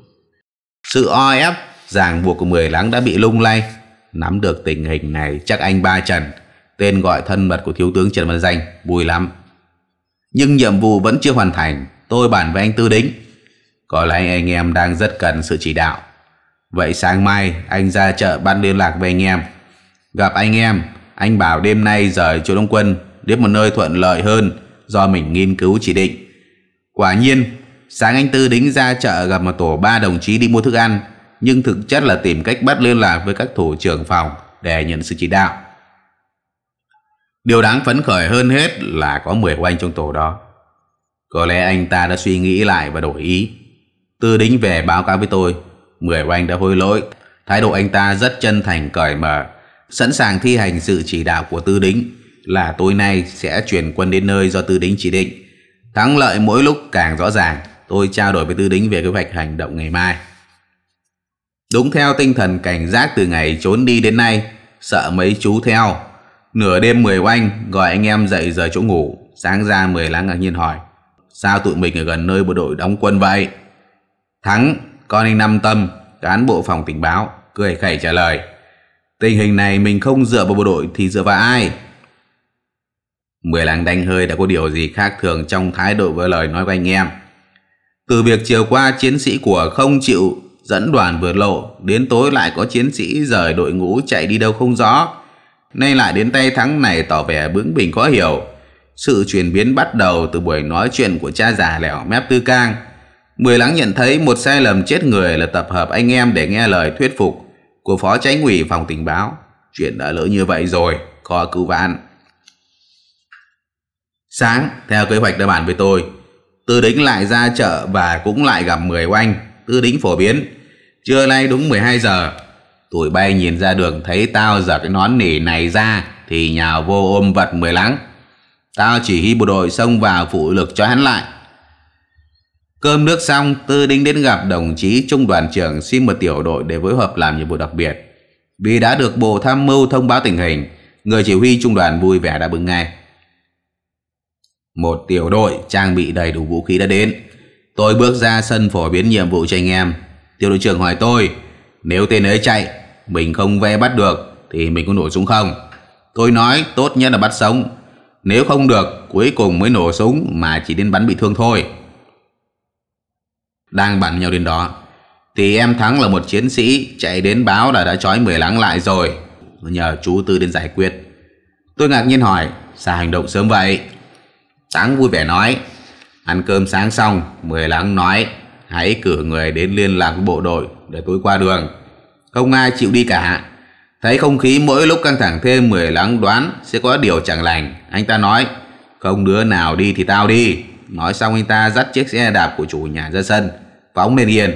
Sự o ép, ràng buộc của Mười láng đã bị lung lay. Nắm được tình hình này chắc anh Ba Trần, tên gọi thân mật của Thiếu tướng Trần Văn Danh, vui lắm. Nhưng nhiệm vụ vẫn chưa hoàn thành, tôi bản với anh Tư Đính. Có lẽ anh em đang rất cần sự chỉ đạo. Vậy sáng mai anh ra chợ bắt liên lạc với anh em. Gặp anh em, anh bảo đêm nay rời chỗ Đông Quân đến một nơi thuận lợi hơn do mình nghiên cứu chỉ định. Quả nhiên, sáng anh Tư đính ra chợ gặp một tổ ba đồng chí đi mua thức ăn, nhưng thực chất là tìm cách bắt liên lạc với các thủ trưởng phòng để nhận sự chỉ đạo. Điều đáng phấn khởi hơn hết là có 10 của trong tổ đó. Có lẽ anh ta đã suy nghĩ lại và đổi ý. Tư đính về báo cáo với tôi, 10 của đã hối lỗi, thái độ anh ta rất chân thành cởi mở, sẵn sàng thi hành sự chỉ đạo của Tư đính là tối nay sẽ chuyển quân đến nơi do Tư Đính chỉ định. Thắng lợi mỗi lúc càng rõ ràng, tôi trao đổi với Tư Đính về kế hoạch hành động ngày mai. Đúng theo tinh thần cảnh giác từ ngày trốn đi đến nay, sợ mấy chú theo. Nửa đêm 10 oanh gọi anh em dậy rời chỗ ngủ, sáng ra 10 lá ngạc nhiên hỏi. Sao tụi mình ở gần nơi bộ đội đóng quân vậy? Thắng, con anh Năm Tâm, cán bộ phòng tình báo, cười khẩy trả lời. Tình hình này mình không dựa vào bộ đội thì dựa vào ai? Mười làng đánh hơi đã có điều gì khác thường trong thái độ với lời nói của anh em. Từ việc chiều qua chiến sĩ của không chịu dẫn đoàn vượt lộ, đến tối lại có chiến sĩ rời đội ngũ chạy đi đâu không rõ. Nay lại đến tay thắng này tỏ vẻ bướng bỉnh khó hiểu. Sự chuyển biến bắt đầu từ buổi nói chuyện của cha già lẻo mép tư cang. Mười lắng nhận thấy một sai lầm chết người là tập hợp anh em để nghe lời thuyết phục của phó tránh ủy phòng tình báo. Chuyện đã lỡ như vậy rồi, có cứu vãn. Sáng, theo kế hoạch đã bàn với tôi, Tư Đính lại ra chợ và cũng lại gặp 10 oanh, Tư Đính phổ biến. Trưa nay đúng 12 giờ, tụi bay nhìn ra đường thấy tao giở cái nón nỉ này ra thì nhào vô ôm vật mười lắng. Tao chỉ huy bộ đội xông vào phụ lực cho hắn lại. Cơm nước xong, Tư Đính đến gặp đồng chí trung đoàn trưởng xin một tiểu đội để phối hợp làm nhiệm vụ đặc biệt. Vì đã được Bộ Tham mưu thông báo tình hình, người chỉ huy trung đoàn vui vẻ đáp ứng ngay. Một tiểu đội trang bị đầy đủ vũ khí đã đến. Tôi bước ra sân phổ biến nhiệm vụ cho anh em. Tiểu đội trưởng hỏi tôi, nếu tên ấy chạy, mình không ve bắt được, thì mình có nổ súng không? Tôi nói tốt nhất là bắt sống. Nếu không được, cuối cùng mới nổ súng mà chỉ đến bắn bị thương thôi. Đang bắn nhau đến đó, thì em Thắng là một chiến sĩ chạy đến báo là đã trói mười láng lại rồi, nhờ chú Tư đến giải quyết. Tôi ngạc nhiên hỏi, sao hành động sớm vậy? Sáng vui vẻ nói, ăn cơm sáng xong, Mười lắng nói, hãy cử người đến liên lạc bộ đội để tôi qua đường. Không ai chịu đi cả. Thấy không khí mỗi lúc căng thẳng thêm, Mười lắng đoán sẽ có điều chẳng lành. Anh ta nói, không đứa nào đi thì tao đi. Nói xong anh ta dắt chiếc xe đạp của chủ nhà ra sân, phóng lên yên.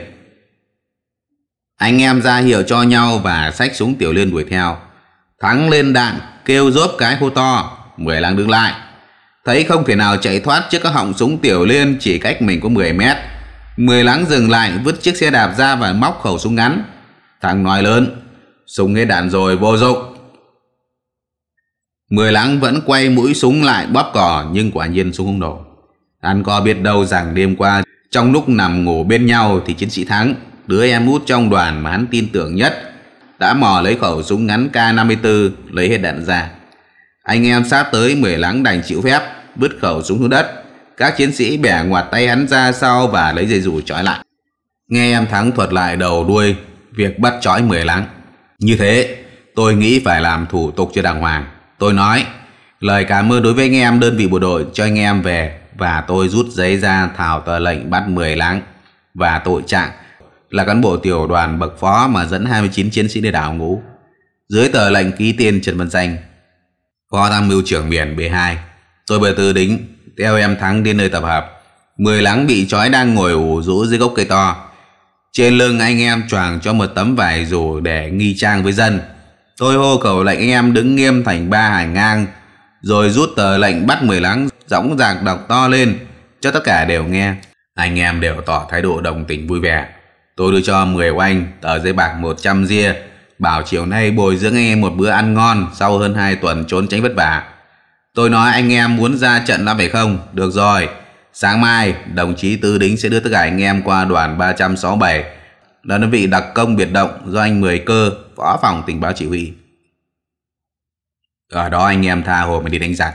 Anh em ra hiệu cho nhau và xách súng tiểu liên đuổi theo. Thắng lên đạn, kêu rốp cái hô to, mười làng đứng lại. Thấy không thể nào chạy thoát trước các họng súng tiểu liên chỉ cách mình có 10 mét. Mười láng dừng lại vứt chiếc xe đạp ra và móc khẩu súng ngắn. Thằng nói lớn, súng hết đạn rồi vô dụng. Mười láng vẫn quay mũi súng lại bóp cỏ nhưng quả nhiên súng không nổ. anh co biết đâu rằng đêm qua trong lúc nằm ngủ bên nhau thì chiến sĩ Thắng, đứa em út trong đoàn mà hắn tin tưởng nhất, đã mò lấy khẩu súng ngắn K54 lấy hết đạn ra. Anh em sát tới mười láng đành chịu phép vứt khẩu súng xuống đất. Các chiến sĩ bẻ ngoặt tay hắn ra sau và lấy dây dù trói lại. Nghe em Thắng thuật lại đầu đuôi việc bắt trói mười lắng. Như thế, tôi nghĩ phải làm thủ tục cho đàng hoàng. Tôi nói, lời cảm ơn đối với anh em đơn vị bộ đội cho anh em về và tôi rút giấy ra thảo tờ lệnh bắt mười láng và tội trạng là cán bộ tiểu đoàn bậc phó mà dẫn 29 chiến sĩ để đảo ngũ. Dưới tờ lệnh ký tên Trần Văn Danh, Phó Tham mưu trưởng biển B2 rồi bởi từ đính, theo em Thắng đến nơi tập hợp. Mười láng bị trói đang ngồi ủ rũ dưới gốc cây to. Trên lưng anh em choàng cho một tấm vải rủ để nghi trang với dân. Tôi hô cầu lệnh anh em đứng nghiêm thành ba hàng ngang, rồi rút tờ lệnh bắt mười láng dõng dạc đọc to lên cho tất cả đều nghe. Anh em đều tỏ thái độ đồng tình vui vẻ. Tôi đưa cho mười oanh tờ giấy bạc một trăm ria, bảo chiều nay bồi dưỡng anh em một bữa ăn ngon sau hơn hai tuần trốn tránh vất vả. Tôi nói anh em muốn ra trận lắm phải không? Được rồi. Sáng mai, đồng chí Tư Đính sẽ đưa tất cả anh em qua đoàn 367 là đơn vị đặc công biệt động do anh Mười Cơ, phó phòng tình báo chỉ huy. Ở đó anh em tha hồ mình đi đánh giặc.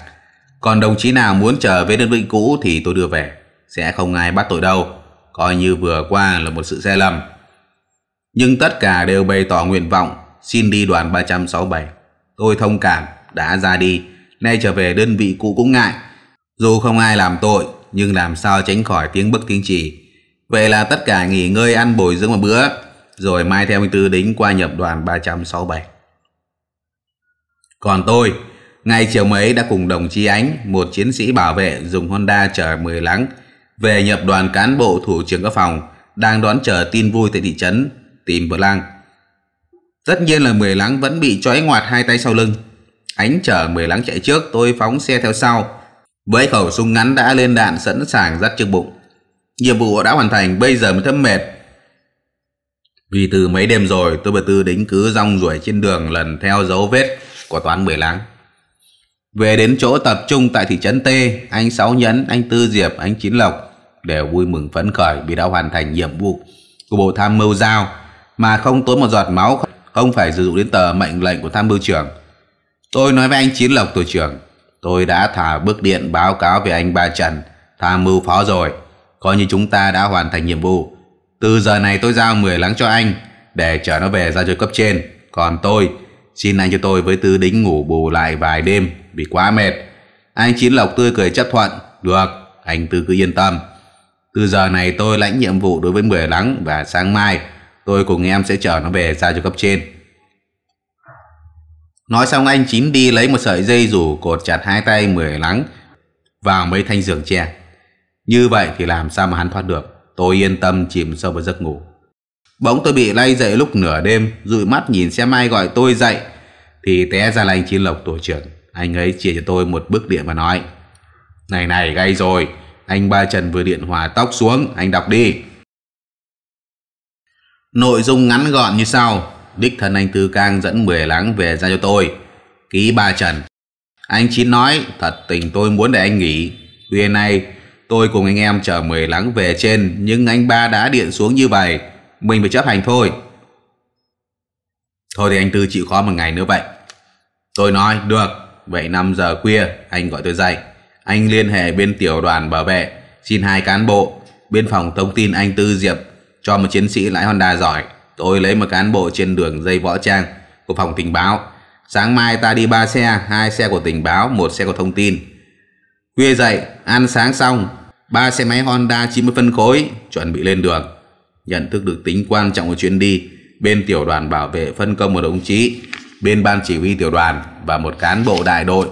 Còn đồng chí nào muốn trở về đơn vị cũ thì tôi đưa về. Sẽ không ai bắt tội đâu. Coi như vừa qua là một sự sai lầm. Nhưng tất cả đều bày tỏ nguyện vọng xin đi đoàn 367. Tôi thông cảm, đã ra đi nay trở về đơn vị cũ cũng ngại. Dù không ai làm tội, nhưng làm sao tránh khỏi tiếng bức tiếng chỉ. Vậy là tất cả nghỉ ngơi ăn bồi dưỡng một bữa, rồi mai theo anh Tư đính qua nhập đoàn 367. Còn tôi, ngay chiều mấy đã cùng đồng chí Ánh, một chiến sĩ bảo vệ dùng Honda chở mười lắng, về nhập đoàn cán bộ thủ trưởng các phòng, đang đón chờ tin vui tại thị trấn, tìm Bờ Lang. Tất nhiên là mười lắng vẫn bị trói ngoặt hai tay sau lưng, Ánh chở mười lắng chạy trước, tôi phóng xe theo sau. Với khẩu súng ngắn đã lên đạn sẵn sàng dắt trước bụng. Nhiệm vụ đã hoàn thành, bây giờ mới thấm mệt. Vì từ mấy đêm rồi, tôi và Tư đính cứ rong ruổi trên đường lần theo dấu vết của toán mười lắng. Về đến chỗ tập trung tại thị trấn T, anh Sáu nhấn, anh Tư Diệp, anh Chín Lộc đều vui mừng phấn khởi vì đã hoàn thành nhiệm vụ của bộ tham mưu giao mà không tốn một giọt máu, không phải sử dụng đến tờ mệnh lệnh của tham mưu trưởng. Tôi nói với anh Chiến Lộc tổ trưởng, tôi đã thả bước điện báo cáo về anh Ba Trần, tham mưu phó rồi. Coi như chúng ta đã hoàn thành nhiệm vụ. Từ giờ này tôi giao 10 lắng cho anh để chở nó về ra cho cấp trên. Còn tôi, xin anh cho tôi với tư đính ngủ bù lại vài đêm vì quá mệt. Anh chiến Lộc tươi cười chấp thuận. Được, anh Tư cứ yên tâm. Từ giờ này tôi lãnh nhiệm vụ đối với 10 lắng và sáng mai tôi cùng em sẽ chở nó về ra cho cấp trên. Nói xong anh Chín đi lấy một sợi dây rủ cột chặt hai tay mười lắng vào mấy thanh giường tre. Như vậy thì làm sao mà hắn thoát được. Tôi yên tâm chìm sâu vào giấc ngủ. Bỗng tôi bị lay dậy lúc nửa đêm, dụi mắt nhìn xem mai gọi tôi dậy. Thì té ra là anh Chín Lộc tổ trưởng. Anh ấy chỉ cho tôi một bức điện và nói. Này này, gây rồi. Anh Ba Trần vừa điện hòa tóc xuống, anh đọc đi. Nội dung ngắn gọn như sau đích thân anh Tư Cang dẫn mười láng về ra cho tôi. Ký ba trần. Anh Chín nói, thật tình tôi muốn để anh nghỉ. Tuy nay, tôi cùng anh em chờ mười láng về trên, nhưng anh ba đã điện xuống như vậy. Mình phải chấp hành thôi. Thôi thì anh Tư chịu khó một ngày nữa vậy. Tôi nói, được. Vậy 5 giờ khuya, anh gọi tôi dậy. Anh liên hệ bên tiểu đoàn bảo vệ, xin hai cán bộ, bên phòng thông tin anh Tư Diệp cho một chiến sĩ lái Honda giỏi Tôi lấy một cán bộ trên đường dây võ trang của phòng tình báo. Sáng mai ta đi ba xe, hai xe của tình báo, một xe của thông tin. Khuya dậy, ăn sáng xong, ba xe máy Honda 90 phân khối chuẩn bị lên đường. Nhận thức được tính quan trọng của chuyến đi, bên tiểu đoàn bảo vệ phân công một đồng chí, bên ban chỉ huy tiểu đoàn và một cán bộ đại đội.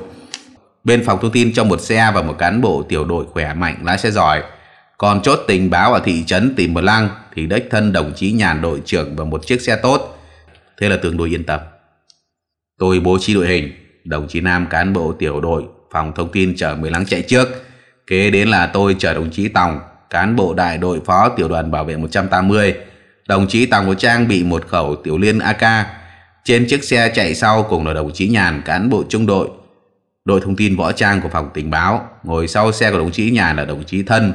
Bên phòng thông tin trong một xe và một cán bộ tiểu đội khỏe mạnh lái xe giỏi. Còn chốt tình báo ở thị trấn tìm một lăng thì đích thân đồng chí nhàn đội trưởng và một chiếc xe tốt. Thế là tương đối yên tâm. Tôi bố trí đội hình, đồng chí Nam cán bộ tiểu đội phòng thông tin chở mười lăng chạy trước. Kế đến là tôi chở đồng chí Tòng, cán bộ đại đội phó tiểu đoàn bảo vệ 180. Đồng chí Tòng có trang bị một khẩu tiểu liên AK. Trên chiếc xe chạy sau cùng là đồng chí Nhàn cán bộ trung đội. Đội thông tin võ trang của phòng tình báo, ngồi sau xe của đồng chí Nhàn là đồng chí Thân,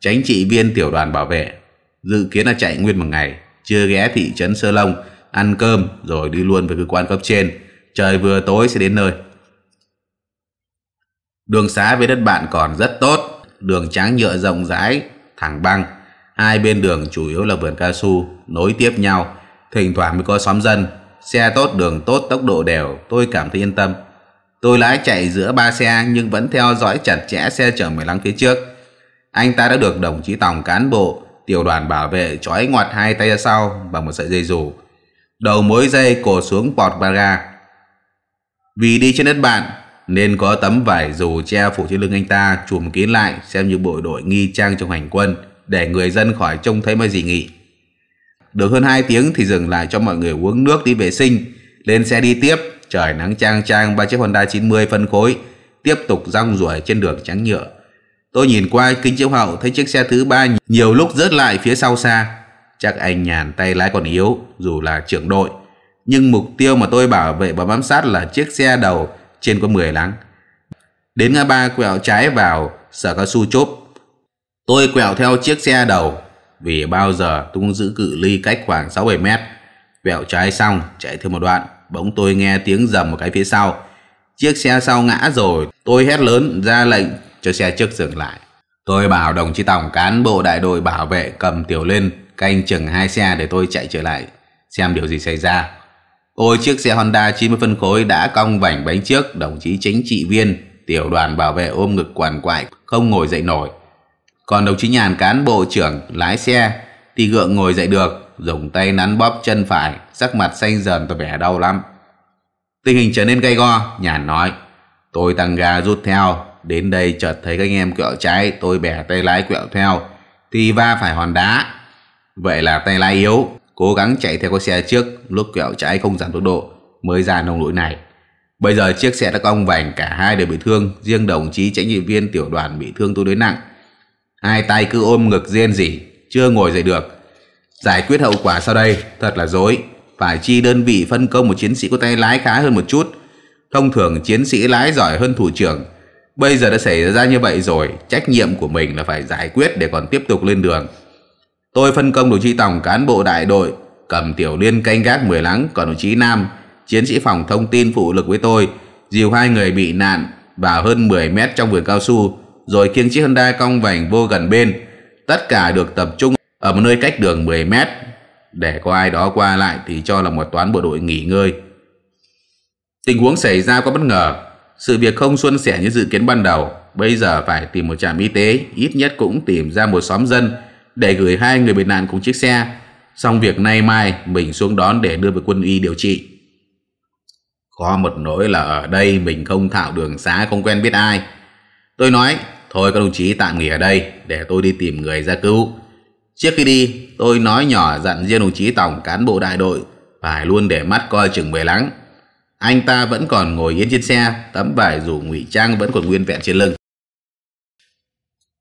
tránh trị viên tiểu đoàn bảo vệ dự kiến là chạy nguyên một ngày, chưa ghé thị trấn Sơ Long, ăn cơm rồi đi luôn về cơ quan cấp trên. Trời vừa tối sẽ đến nơi. Đường xá với đất bạn còn rất tốt, đường tráng nhựa rộng rãi, thẳng băng. Hai bên đường chủ yếu là vườn cao su, nối tiếp nhau, thỉnh thoảng mới có xóm dân. Xe tốt, đường tốt, tốc độ đều, tôi cảm thấy yên tâm. Tôi lái chạy giữa ba xe nhưng vẫn theo dõi chặt chẽ xe chở 15 phía trước. Anh ta đã được đồng chí Tòng cán bộ tiểu đoàn bảo vệ trói ngoặt hai tay ra sau bằng một sợi dây dù. Đầu mối dây cột xuống bọt ba ga. Vì đi trên đất bạn nên có tấm vải dù che phủ trên lưng anh ta chùm kín lại xem như bộ đội nghi trang trong hành quân để người dân khỏi trông thấy mà gì nghỉ Được hơn 2 tiếng thì dừng lại cho mọi người uống nước đi vệ sinh, lên xe đi tiếp, trời nắng trang trang ba chiếc Honda 90 phân khối, tiếp tục rong ruổi trên đường trắng nhựa. Tôi nhìn qua kính chiếu hậu thấy chiếc xe thứ ba nhiều lúc rớt lại phía sau xa. Chắc anh nhàn tay lái còn yếu, dù là trưởng đội. Nhưng mục tiêu mà tôi bảo vệ và bám sát là chiếc xe đầu trên có 10 lắng. Đến ngã ba quẹo trái vào sở cao su chốt. Tôi quẹo theo chiếc xe đầu vì bao giờ tôi cũng giữ cự ly cách khoảng 6-7 mét. Quẹo trái xong chạy thêm một đoạn, bỗng tôi nghe tiếng rầm một cái phía sau. Chiếc xe sau ngã rồi, tôi hét lớn ra lệnh cho xe trước dừng lại. Tôi bảo đồng chí Tổng cán bộ đại đội bảo vệ cầm tiểu lên canh chừng hai xe để tôi chạy trở lại xem điều gì xảy ra. Ôi chiếc xe Honda 90 phân khối đã cong vành bánh trước đồng chí chính trị viên tiểu đoàn bảo vệ ôm ngực quằn quại không ngồi dậy nổi. Còn đồng chí Nhàn cán bộ trưởng lái xe thì gượng ngồi dậy được dùng tay nắn bóp chân phải sắc mặt xanh dần tôi vẻ đau lắm. Tình hình trở nên gay go, Nhàn nói. Tôi tăng ga rút theo Đến đây chợt thấy các anh em quẹo trái Tôi bẻ tay lái quẹo theo Thì va phải hòn đá Vậy là tay lái yếu Cố gắng chạy theo con xe trước Lúc quẹo trái không giảm tốc độ Mới ra nông nỗi này Bây giờ chiếc xe đã cong vành cả hai đều bị thương Riêng đồng chí trách nhiệm viên tiểu đoàn bị thương tôi đến nặng Hai tay cứ ôm ngực riêng gì Chưa ngồi dậy được Giải quyết hậu quả sau đây thật là dối Phải chi đơn vị phân công một chiến sĩ có tay lái khá hơn một chút Thông thường chiến sĩ lái giỏi hơn thủ trưởng Bây giờ đã xảy ra như vậy rồi, trách nhiệm của mình là phải giải quyết để còn tiếp tục lên đường. Tôi phân công đồng chí Tổng cán bộ đại đội, cầm tiểu liên canh gác 10 lắng, còn đồng chí Nam, chiến sĩ phòng thông tin phụ lực với tôi, dìu hai người bị nạn vào hơn 10 mét trong vườn cao su, rồi kiêng chiếc Honda cong vành vô gần bên. Tất cả được tập trung ở một nơi cách đường 10 mét để có ai đó qua lại thì cho là một toán bộ đội nghỉ ngơi. Tình huống xảy ra có bất ngờ, sự việc không xuân sẻ như dự kiến ban đầu, bây giờ phải tìm một trạm y tế, ít nhất cũng tìm ra một xóm dân để gửi hai người bị nạn cùng chiếc xe. Xong việc nay mai mình xuống đón để đưa về quân y điều trị. Có một nỗi là ở đây mình không thạo đường xá không quen biết ai. Tôi nói, thôi các đồng chí tạm nghỉ ở đây để tôi đi tìm người ra cứu. Trước khi đi, tôi nói nhỏ dặn riêng đồng chí tổng cán bộ đại đội phải luôn để mắt coi chừng về lắng anh ta vẫn còn ngồi yên trên xe, tấm vải dù ngụy trang vẫn còn nguyên vẹn trên lưng.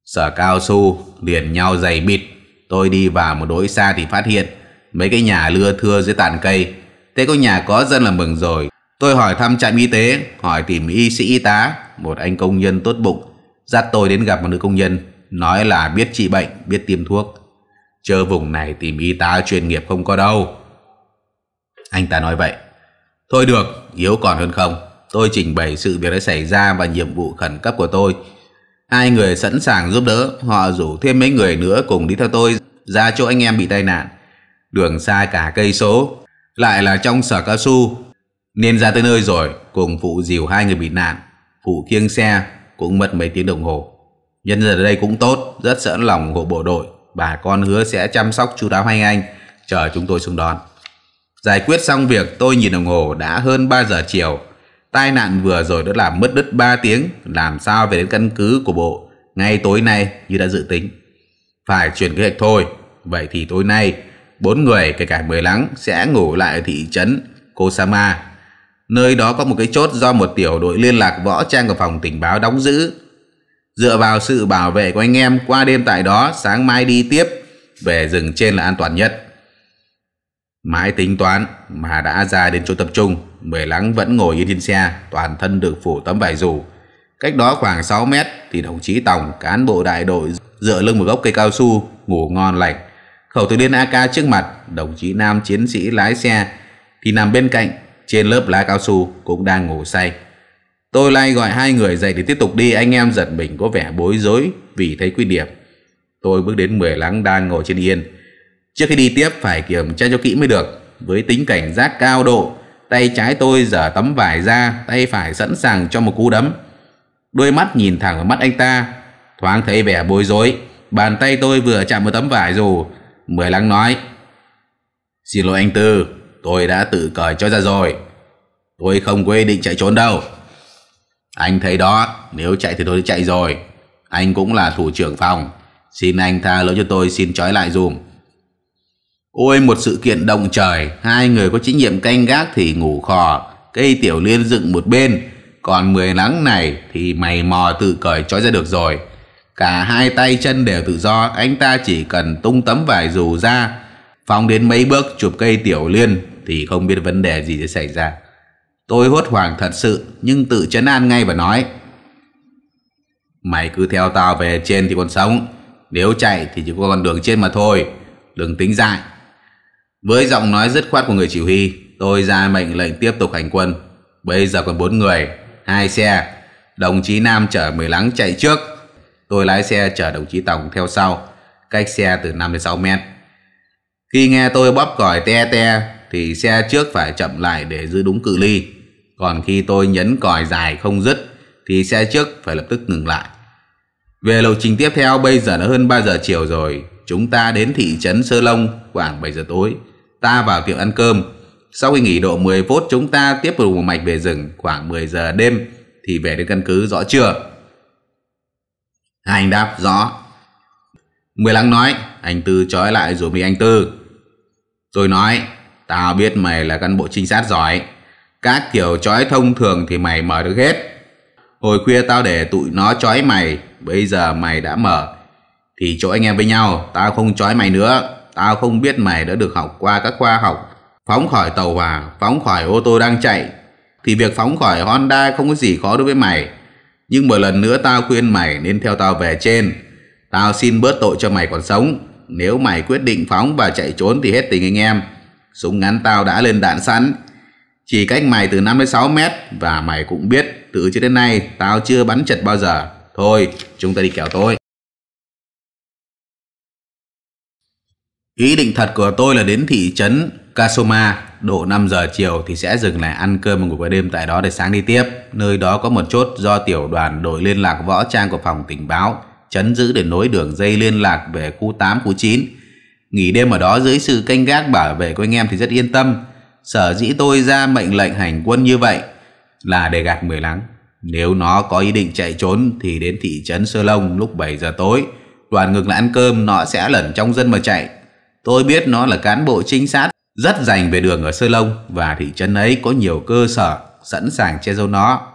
Sở cao su liền nhau dày bịt, tôi đi vào một đối xa thì phát hiện mấy cái nhà lưa thưa dưới tàn cây. Thế có nhà có dân là mừng rồi. Tôi hỏi thăm trạm y tế, hỏi tìm y sĩ y tá, một anh công nhân tốt bụng, dắt tôi đến gặp một nữ công nhân, nói là biết trị bệnh, biết tiêm thuốc. Chờ vùng này tìm y tá chuyên nghiệp không có đâu. Anh ta nói vậy. Thôi được, yếu còn hơn không. Tôi trình bày sự việc đã xảy ra và nhiệm vụ khẩn cấp của tôi. Hai người sẵn sàng giúp đỡ, họ rủ thêm mấy người nữa cùng đi theo tôi ra chỗ anh em bị tai nạn. Đường xa cả cây số, lại là trong sở cao su. Nên ra tới nơi rồi, cùng phụ dìu hai người bị nạn. Phụ kiêng xe, cũng mất mấy tiếng đồng hồ. Nhân dân ở đây cũng tốt, rất sẵn lòng hộ bộ đội. Bà con hứa sẽ chăm sóc chú đáo hai anh, chờ chúng tôi xuống đón. Giải quyết xong việc tôi nhìn đồng hồ đã hơn 3 giờ chiều. Tai nạn vừa rồi đã làm mất đứt 3 tiếng, làm sao về đến căn cứ của bộ ngay tối nay như đã dự tính. Phải chuyển kế hoạch thôi, vậy thì tối nay bốn người kể cả mười lắng sẽ ngủ lại ở thị trấn Kosama. Nơi đó có một cái chốt do một tiểu đội liên lạc võ trang của phòng tình báo đóng giữ. Dựa vào sự bảo vệ của anh em qua đêm tại đó, sáng mai đi tiếp, về rừng trên là an toàn nhất. Mãi tính toán mà đã ra đến chỗ tập trung, Mười Lắng vẫn ngồi yên trên xe, toàn thân được phủ tấm vải dù. Cách đó khoảng 6 mét thì đồng chí Tổng, cán bộ đại đội dựa lưng một gốc cây cao su, ngủ ngon lành. Khẩu từ liên AK trước mặt, đồng chí nam chiến sĩ lái xe thì nằm bên cạnh, trên lớp lá cao su cũng đang ngủ say. Tôi lay gọi hai người dậy để tiếp tục đi, anh em giật mình có vẻ bối rối vì thấy quy điểm. Tôi bước đến mười lắng đang ngồi trên yên, Trước khi đi tiếp phải kiểm tra cho kỹ mới được. Với tính cảnh giác cao độ, tay trái tôi dở tấm vải ra, tay phải sẵn sàng cho một cú đấm. Đôi mắt nhìn thẳng vào mắt anh ta, thoáng thấy vẻ bối rối. Bàn tay tôi vừa chạm vào tấm vải dù, mười lắng nói. Xin lỗi anh Tư, tôi đã tự cởi cho ra rồi. Tôi không có ý định chạy trốn đâu. Anh thấy đó, nếu chạy thì tôi chạy rồi. Anh cũng là thủ trưởng phòng. Xin anh tha lỗi cho tôi xin trói lại dùm. Ôi một sự kiện động trời, hai người có trách nhiệm canh gác thì ngủ khò, cây tiểu liên dựng một bên, còn mười nắng này thì mày mò tự cởi trói ra được rồi. Cả hai tay chân đều tự do, anh ta chỉ cần tung tấm vải dù ra, phóng đến mấy bước chụp cây tiểu liên thì không biết vấn đề gì sẽ xảy ra. Tôi hốt hoảng thật sự, nhưng tự chấn an ngay và nói. Mày cứ theo tao về trên thì còn sống, nếu chạy thì chỉ có con đường trên mà thôi, đừng tính dại. Với giọng nói dứt khoát của người chỉ huy, tôi ra mệnh lệnh tiếp tục hành quân. Bây giờ còn 4 người, hai xe. Đồng chí Nam chở mười lắng chạy trước. Tôi lái xe chở đồng chí Tổng theo sau, cách xe từ 5 đến 6 mét. Khi nghe tôi bóp còi te te thì xe trước phải chậm lại để giữ đúng cự ly. Còn khi tôi nhấn còi dài không dứt thì xe trước phải lập tức ngừng lại. Về lộ trình tiếp theo bây giờ đã hơn 3 giờ chiều rồi, chúng ta đến thị trấn Sơ Long khoảng 7 giờ tối ta vào tiệm ăn cơm. Sau khi nghỉ độ 10 phút chúng ta tiếp tục một mạch về rừng khoảng 10 giờ đêm thì về đến căn cứ rõ chưa? Anh đáp rõ. Mười lắng nói, anh Tư trói lại rồi bị anh Tư. Tôi nói, tao biết mày là cán bộ trinh sát giỏi. Các kiểu trói thông thường thì mày mở được hết. Hồi khuya tao để tụi nó trói mày, bây giờ mày đã mở. Thì chỗ anh em với nhau, tao không trói mày nữa, Tao không biết mày đã được học qua các khoa học Phóng khỏi tàu hỏa Phóng khỏi ô tô đang chạy Thì việc phóng khỏi Honda không có gì khó đối với mày Nhưng một lần nữa tao khuyên mày Nên theo tao về trên Tao xin bớt tội cho mày còn sống Nếu mày quyết định phóng và chạy trốn Thì hết tình anh em Súng ngắn tao đã lên đạn sẵn Chỉ cách mày từ 56 mét Và mày cũng biết Từ trước đến nay tao chưa bắn chật bao giờ Thôi chúng ta đi kéo tôi Ý định thật của tôi là đến thị trấn Kasoma, độ 5 giờ chiều thì sẽ dừng lại ăn cơm và ngủ qua đêm tại đó để sáng đi tiếp. Nơi đó có một chốt do tiểu đoàn đội liên lạc võ trang của phòng tình báo chấn giữ để nối đường dây liên lạc về khu 8, khu 9. Nghỉ đêm ở đó dưới sự canh gác bảo vệ của anh em thì rất yên tâm. Sở dĩ tôi ra mệnh lệnh hành quân như vậy là để gạt mười lắng. Nếu nó có ý định chạy trốn thì đến thị trấn Sơ Lông lúc 7 giờ tối. Đoàn ngược lại ăn cơm nó sẽ lẩn trong dân mà chạy Tôi biết nó là cán bộ trinh sát rất dành về đường ở Sơ Lông và thị trấn ấy có nhiều cơ sở sẵn sàng che giấu nó.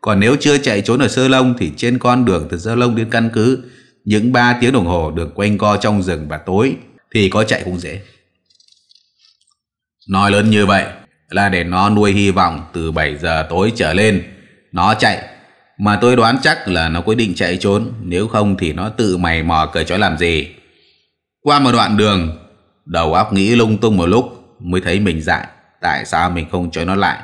Còn nếu chưa chạy trốn ở Sơ Lông thì trên con đường từ Sơ Lông đến căn cứ, những 3 tiếng đồng hồ được quanh co trong rừng và tối thì có chạy cũng dễ. Nói lớn như vậy là để nó nuôi hy vọng từ 7 giờ tối trở lên nó chạy mà tôi đoán chắc là nó quyết định chạy trốn nếu không thì nó tự mày mò cởi chó làm gì qua một đoạn đường, đầu óc nghĩ lung tung một lúc mới thấy mình dại. Tại sao mình không trói nó lại?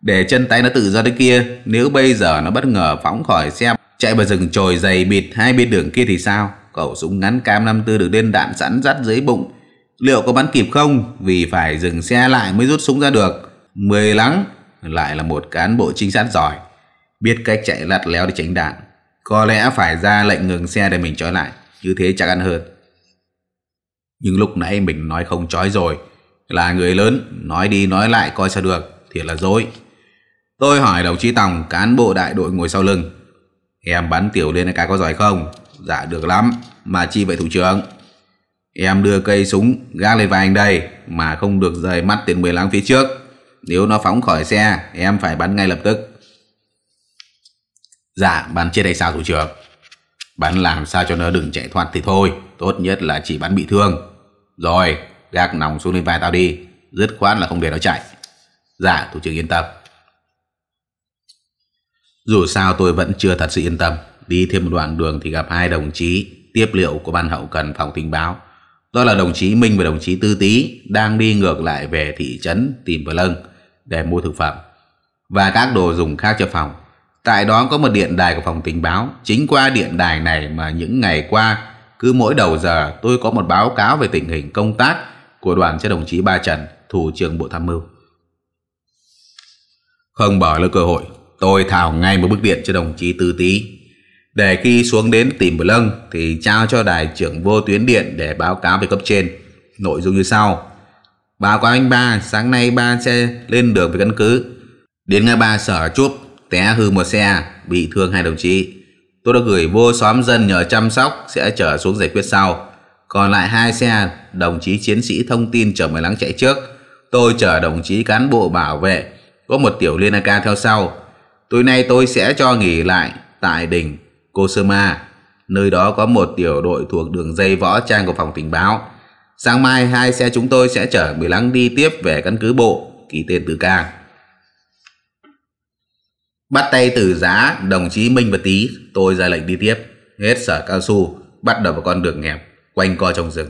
Để chân tay nó tự do đến kia, nếu bây giờ nó bất ngờ phóng khỏi xe, chạy vào rừng trồi dày bịt hai bên đường kia thì sao? Cậu súng ngắn cam 54 được lên đạn sẵn dắt dưới bụng. Liệu có bắn kịp không? Vì phải dừng xe lại mới rút súng ra được. Mười lắng, lại là một cán bộ trinh sát giỏi. Biết cách chạy lặt léo để tránh đạn. Có lẽ phải ra lệnh ngừng xe để mình trói lại. Như thế chắc ăn hơn. Nhưng lúc nãy mình nói không trói rồi. Là người lớn, nói đi nói lại coi sao được, thì là dối. Tôi hỏi đồng chí Tòng, cán bộ đại đội ngồi sau lưng. Em bắn tiểu lên cái có giỏi không? Dạ được lắm, mà chi vậy thủ trưởng? Em đưa cây súng gác lên vai anh đây, mà không được rời mắt tiền 10 láng phía trước. Nếu nó phóng khỏi xe, em phải bắn ngay lập tức. Dạ, bắn chết hay sao thủ trưởng? Bắn làm sao cho nó đừng chạy thoát thì thôi, tốt nhất là chỉ bắn bị thương. Rồi, gác nòng xuống lên vai tao đi, dứt khoát là không để nó chạy. Dạ, thủ trưởng yên tâm. Dù sao tôi vẫn chưa thật sự yên tâm, đi thêm một đoạn đường thì gặp hai đồng chí tiếp liệu của ban hậu cần phòng tình báo. Đó là đồng chí Minh và đồng chí Tư Tý đang đi ngược lại về thị trấn tìm vào lân để mua thực phẩm và các đồ dùng khác cho phòng. Tại đó có một điện đài của phòng tình báo, chính qua điện đài này mà những ngày qua cứ mỗi đầu giờ tôi có một báo cáo về tình hình công tác của đoàn cho đồng chí Ba Trần, thủ trưởng Bộ Tham mưu. Không bỏ lỡ cơ hội, tôi thảo ngay một bức điện cho đồng chí Tư Tý. Để khi xuống đến tìm Bờ Lâng thì trao cho đại trưởng vô tuyến điện để báo cáo về cấp trên. Nội dung như sau. Báo cáo anh ba, sáng nay ba xe lên đường về căn cứ. Đến ngay ba sở chút té hư một xe, bị thương hai đồng chí. Tôi đã gửi vô xóm dân nhờ chăm sóc sẽ chở xuống giải quyết sau. Còn lại hai xe, đồng chí chiến sĩ thông tin chở mười lắng chạy trước. Tôi chở đồng chí cán bộ bảo vệ, có một tiểu liên AK theo sau. Tối nay tôi sẽ cho nghỉ lại tại đỉnh Kosoma. Nơi đó có một tiểu đội thuộc đường dây võ trang của phòng tình báo. Sáng mai hai xe chúng tôi sẽ chở mười lắng đi tiếp về căn cứ bộ, ký tên từ ca. Bắt tay từ giá đồng chí Minh và Tý, tôi ra lệnh đi tiếp, hết sở cao su, bắt đầu vào con đường hẹp, quanh co trong rừng.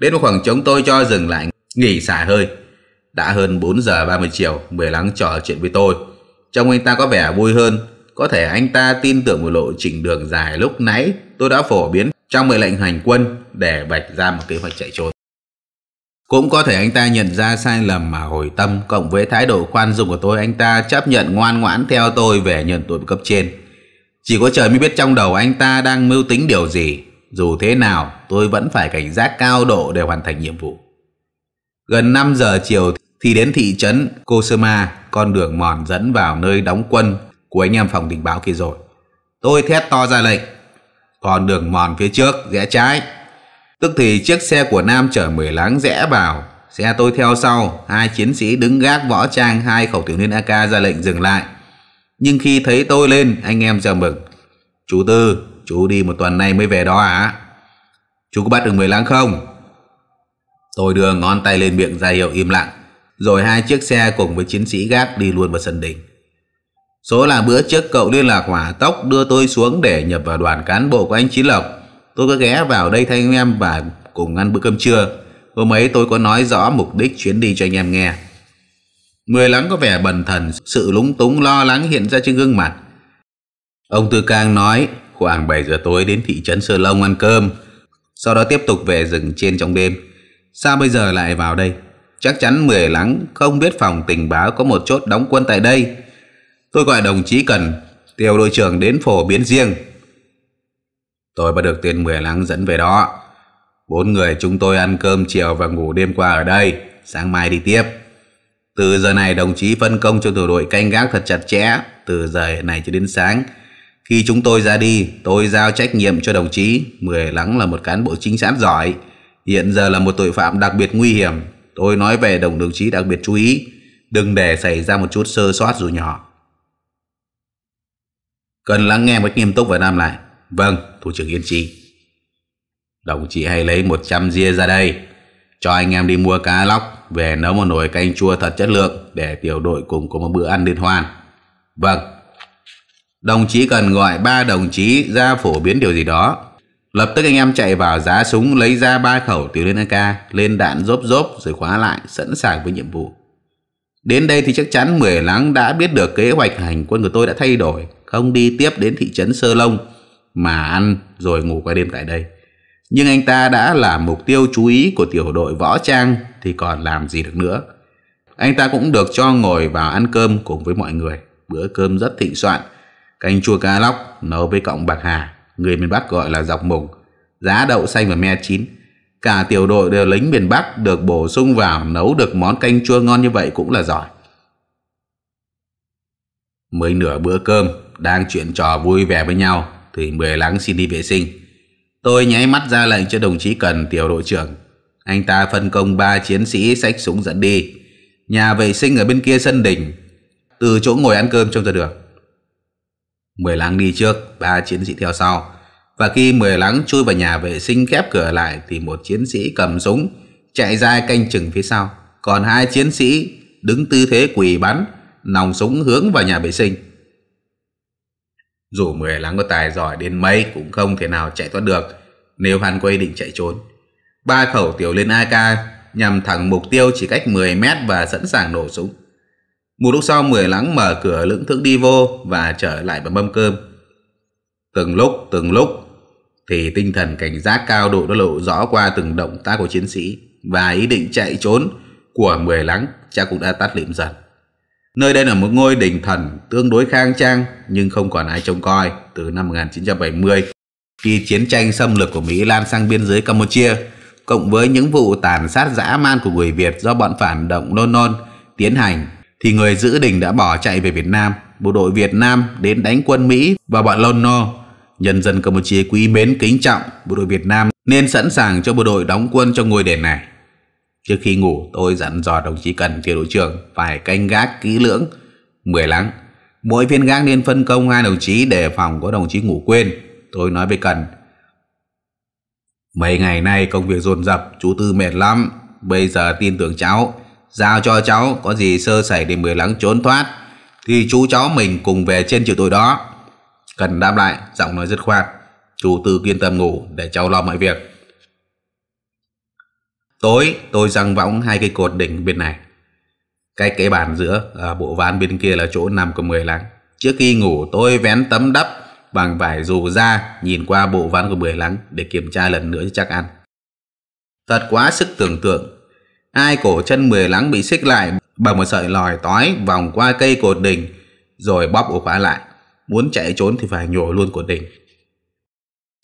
Đến một khoảng trống tôi cho dừng lại, nghỉ xả hơi. Đã hơn 4 giờ 30 chiều, Mười Lắng trò chuyện với tôi. Trông anh ta có vẻ vui hơn, có thể anh ta tin tưởng một lộ trình đường dài lúc nãy tôi đã phổ biến trong mười lệnh hành quân để vạch ra một kế hoạch chạy trốn. Cũng có thể anh ta nhận ra sai lầm mà hồi tâm Cộng với thái độ khoan dung của tôi Anh ta chấp nhận ngoan ngoãn theo tôi về nhận tội cấp trên Chỉ có trời mới biết trong đầu anh ta đang mưu tính điều gì Dù thế nào tôi vẫn phải cảnh giác cao độ để hoàn thành nhiệm vụ Gần 5 giờ chiều thì đến thị trấn Kosoma Con đường mòn dẫn vào nơi đóng quân của anh em phòng tình báo kia rồi Tôi thét to ra lệnh Còn đường mòn phía trước rẽ trái Tức thì chiếc xe của Nam chở mười láng rẽ vào, xe tôi theo sau, hai chiến sĩ đứng gác võ trang hai khẩu tiểu liên AK ra lệnh dừng lại. Nhưng khi thấy tôi lên, anh em chào mừng. Chú Tư, chú đi một tuần nay mới về đó à? Chú có bắt được mười láng không? Tôi đưa ngón tay lên miệng ra hiệu im lặng, rồi hai chiếc xe cùng với chiến sĩ gác đi luôn vào sân đỉnh. Số là bữa trước cậu liên lạc hỏa tốc đưa tôi xuống để nhập vào đoàn cán bộ của anh Chí Lộc Tôi có ghé vào đây thay anh em và cùng ăn bữa cơm trưa. Hôm ấy tôi có nói rõ mục đích chuyến đi cho anh em nghe. Người lắng có vẻ bần thần, sự lúng túng lo lắng hiện ra trên gương mặt. Ông Tư Cang nói khoảng 7 giờ tối đến thị trấn Sơ long ăn cơm, sau đó tiếp tục về rừng trên trong đêm. Sao bây giờ lại vào đây? Chắc chắn mười lắng không biết phòng tình báo có một chốt đóng quân tại đây. Tôi gọi đồng chí Cần, tiêu đội trưởng đến phổ biến riêng Tôi bắt được tên mười lắng dẫn về đó. Bốn người chúng tôi ăn cơm chiều và ngủ đêm qua ở đây, sáng mai đi tiếp. Từ giờ này đồng chí phân công cho tiểu đội canh gác thật chặt chẽ, từ giờ này cho đến sáng. Khi chúng tôi ra đi, tôi giao trách nhiệm cho đồng chí. Mười lắng là một cán bộ chính sát giỏi, hiện giờ là một tội phạm đặc biệt nguy hiểm. Tôi nói về đồng đồng chí đặc biệt chú ý, đừng để xảy ra một chút sơ sót dù nhỏ. Cần lắng nghe một nghiêm túc và nam lại. Vâng Thủ trưởng Yên Chi Đồng chí hãy lấy 100 ria ra đây Cho anh em đi mua cá lóc Về nấu một nồi canh chua thật chất lượng Để tiểu đội cùng có một bữa ăn liên hoan Vâng Đồng chí cần gọi ba đồng chí ra phổ biến điều gì đó Lập tức anh em chạy vào giá súng lấy ra ba khẩu tiểu liên AK, lên đạn rốp rốp rồi khóa lại, sẵn sàng với nhiệm vụ. Đến đây thì chắc chắn Mười Lắng đã biết được kế hoạch hành quân của tôi đã thay đổi, không đi tiếp đến thị trấn Sơ long mà ăn rồi ngủ qua đêm tại đây. Nhưng anh ta đã là mục tiêu chú ý của tiểu đội võ trang thì còn làm gì được nữa. Anh ta cũng được cho ngồi vào ăn cơm cùng với mọi người. Bữa cơm rất thịnh soạn, canh chua cá lóc nấu với cọng bạc hà, người miền Bắc gọi là dọc mùng, giá đậu xanh và me chín. Cả tiểu đội đều lính miền Bắc được bổ sung vào nấu được món canh chua ngon như vậy cũng là giỏi. Mới nửa bữa cơm, đang chuyện trò vui vẻ với nhau thì mười láng xin đi vệ sinh. Tôi nháy mắt ra lệnh cho đồng chí Cần tiểu đội trưởng. Anh ta phân công ba chiến sĩ xách súng dẫn đi. Nhà vệ sinh ở bên kia sân đỉnh, từ chỗ ngồi ăn cơm trông ra được. Mười láng đi trước, ba chiến sĩ theo sau. Và khi mười láng chui vào nhà vệ sinh khép cửa lại thì một chiến sĩ cầm súng chạy ra canh chừng phía sau. Còn hai chiến sĩ đứng tư thế quỳ bắn, nòng súng hướng vào nhà vệ sinh. Dù mười lắng có tài giỏi đến mấy cũng không thể nào chạy thoát được nếu hắn có định chạy trốn. Ba khẩu tiểu liên AK nhằm thẳng mục tiêu chỉ cách 10 mét và sẵn sàng nổ súng. Một lúc sau mười lắng mở cửa lưỡng thức đi vô và trở lại bằng mâm cơm. Từng lúc, từng lúc thì tinh thần cảnh giác cao độ đã lộ rõ qua từng động tác của chiến sĩ và ý định chạy trốn của mười lắng chắc cũng đã tắt lịm dần. Nơi đây là một ngôi đình thần tương đối khang trang nhưng không còn ai trông coi từ năm 1970 khi chiến tranh xâm lược của Mỹ lan sang biên giới Campuchia cộng với những vụ tàn sát dã man của người Việt do bọn phản động nôn nôn tiến hành thì người giữ đình đã bỏ chạy về Việt Nam. Bộ đội Việt Nam đến đánh quân Mỹ và bọn Lôn Nô. Nhân dân Campuchia quý mến kính trọng bộ đội Việt Nam nên sẵn sàng cho bộ đội đóng quân cho ngôi đền này. Trước khi ngủ tôi dặn dò đồng chí Cần tiểu đội trưởng phải canh gác kỹ lưỡng mười lắng. Mỗi viên gác nên phân công hai đồng chí để phòng có đồng chí ngủ quên. Tôi nói với Cần Mấy ngày nay công việc dồn dập chú Tư mệt lắm. Bây giờ tin tưởng cháu Giao cho cháu có gì sơ sẩy để mười lắng trốn thoát Thì chú cháu mình cùng về trên chiều tối đó Cần đáp lại Giọng nói dứt khoát Chú Tư yên tâm ngủ để cháu lo mọi việc Tối tôi răng võng hai cây cột đỉnh bên này. Cái cái bàn giữa, à, bộ van bên kia là chỗ nằm của Mười Lắng. Trước khi ngủ tôi vén tấm đắp bằng vải dù ra nhìn qua bộ ván của Mười Lắng để kiểm tra lần nữa chắc ăn. Thật quá sức tưởng tượng. Hai cổ chân Mười Lắng bị xích lại bằng một sợi lòi tói vòng qua cây cột đỉnh rồi bóp ổ khóa lại. Muốn chạy trốn thì phải nhổ luôn cột đỉnh.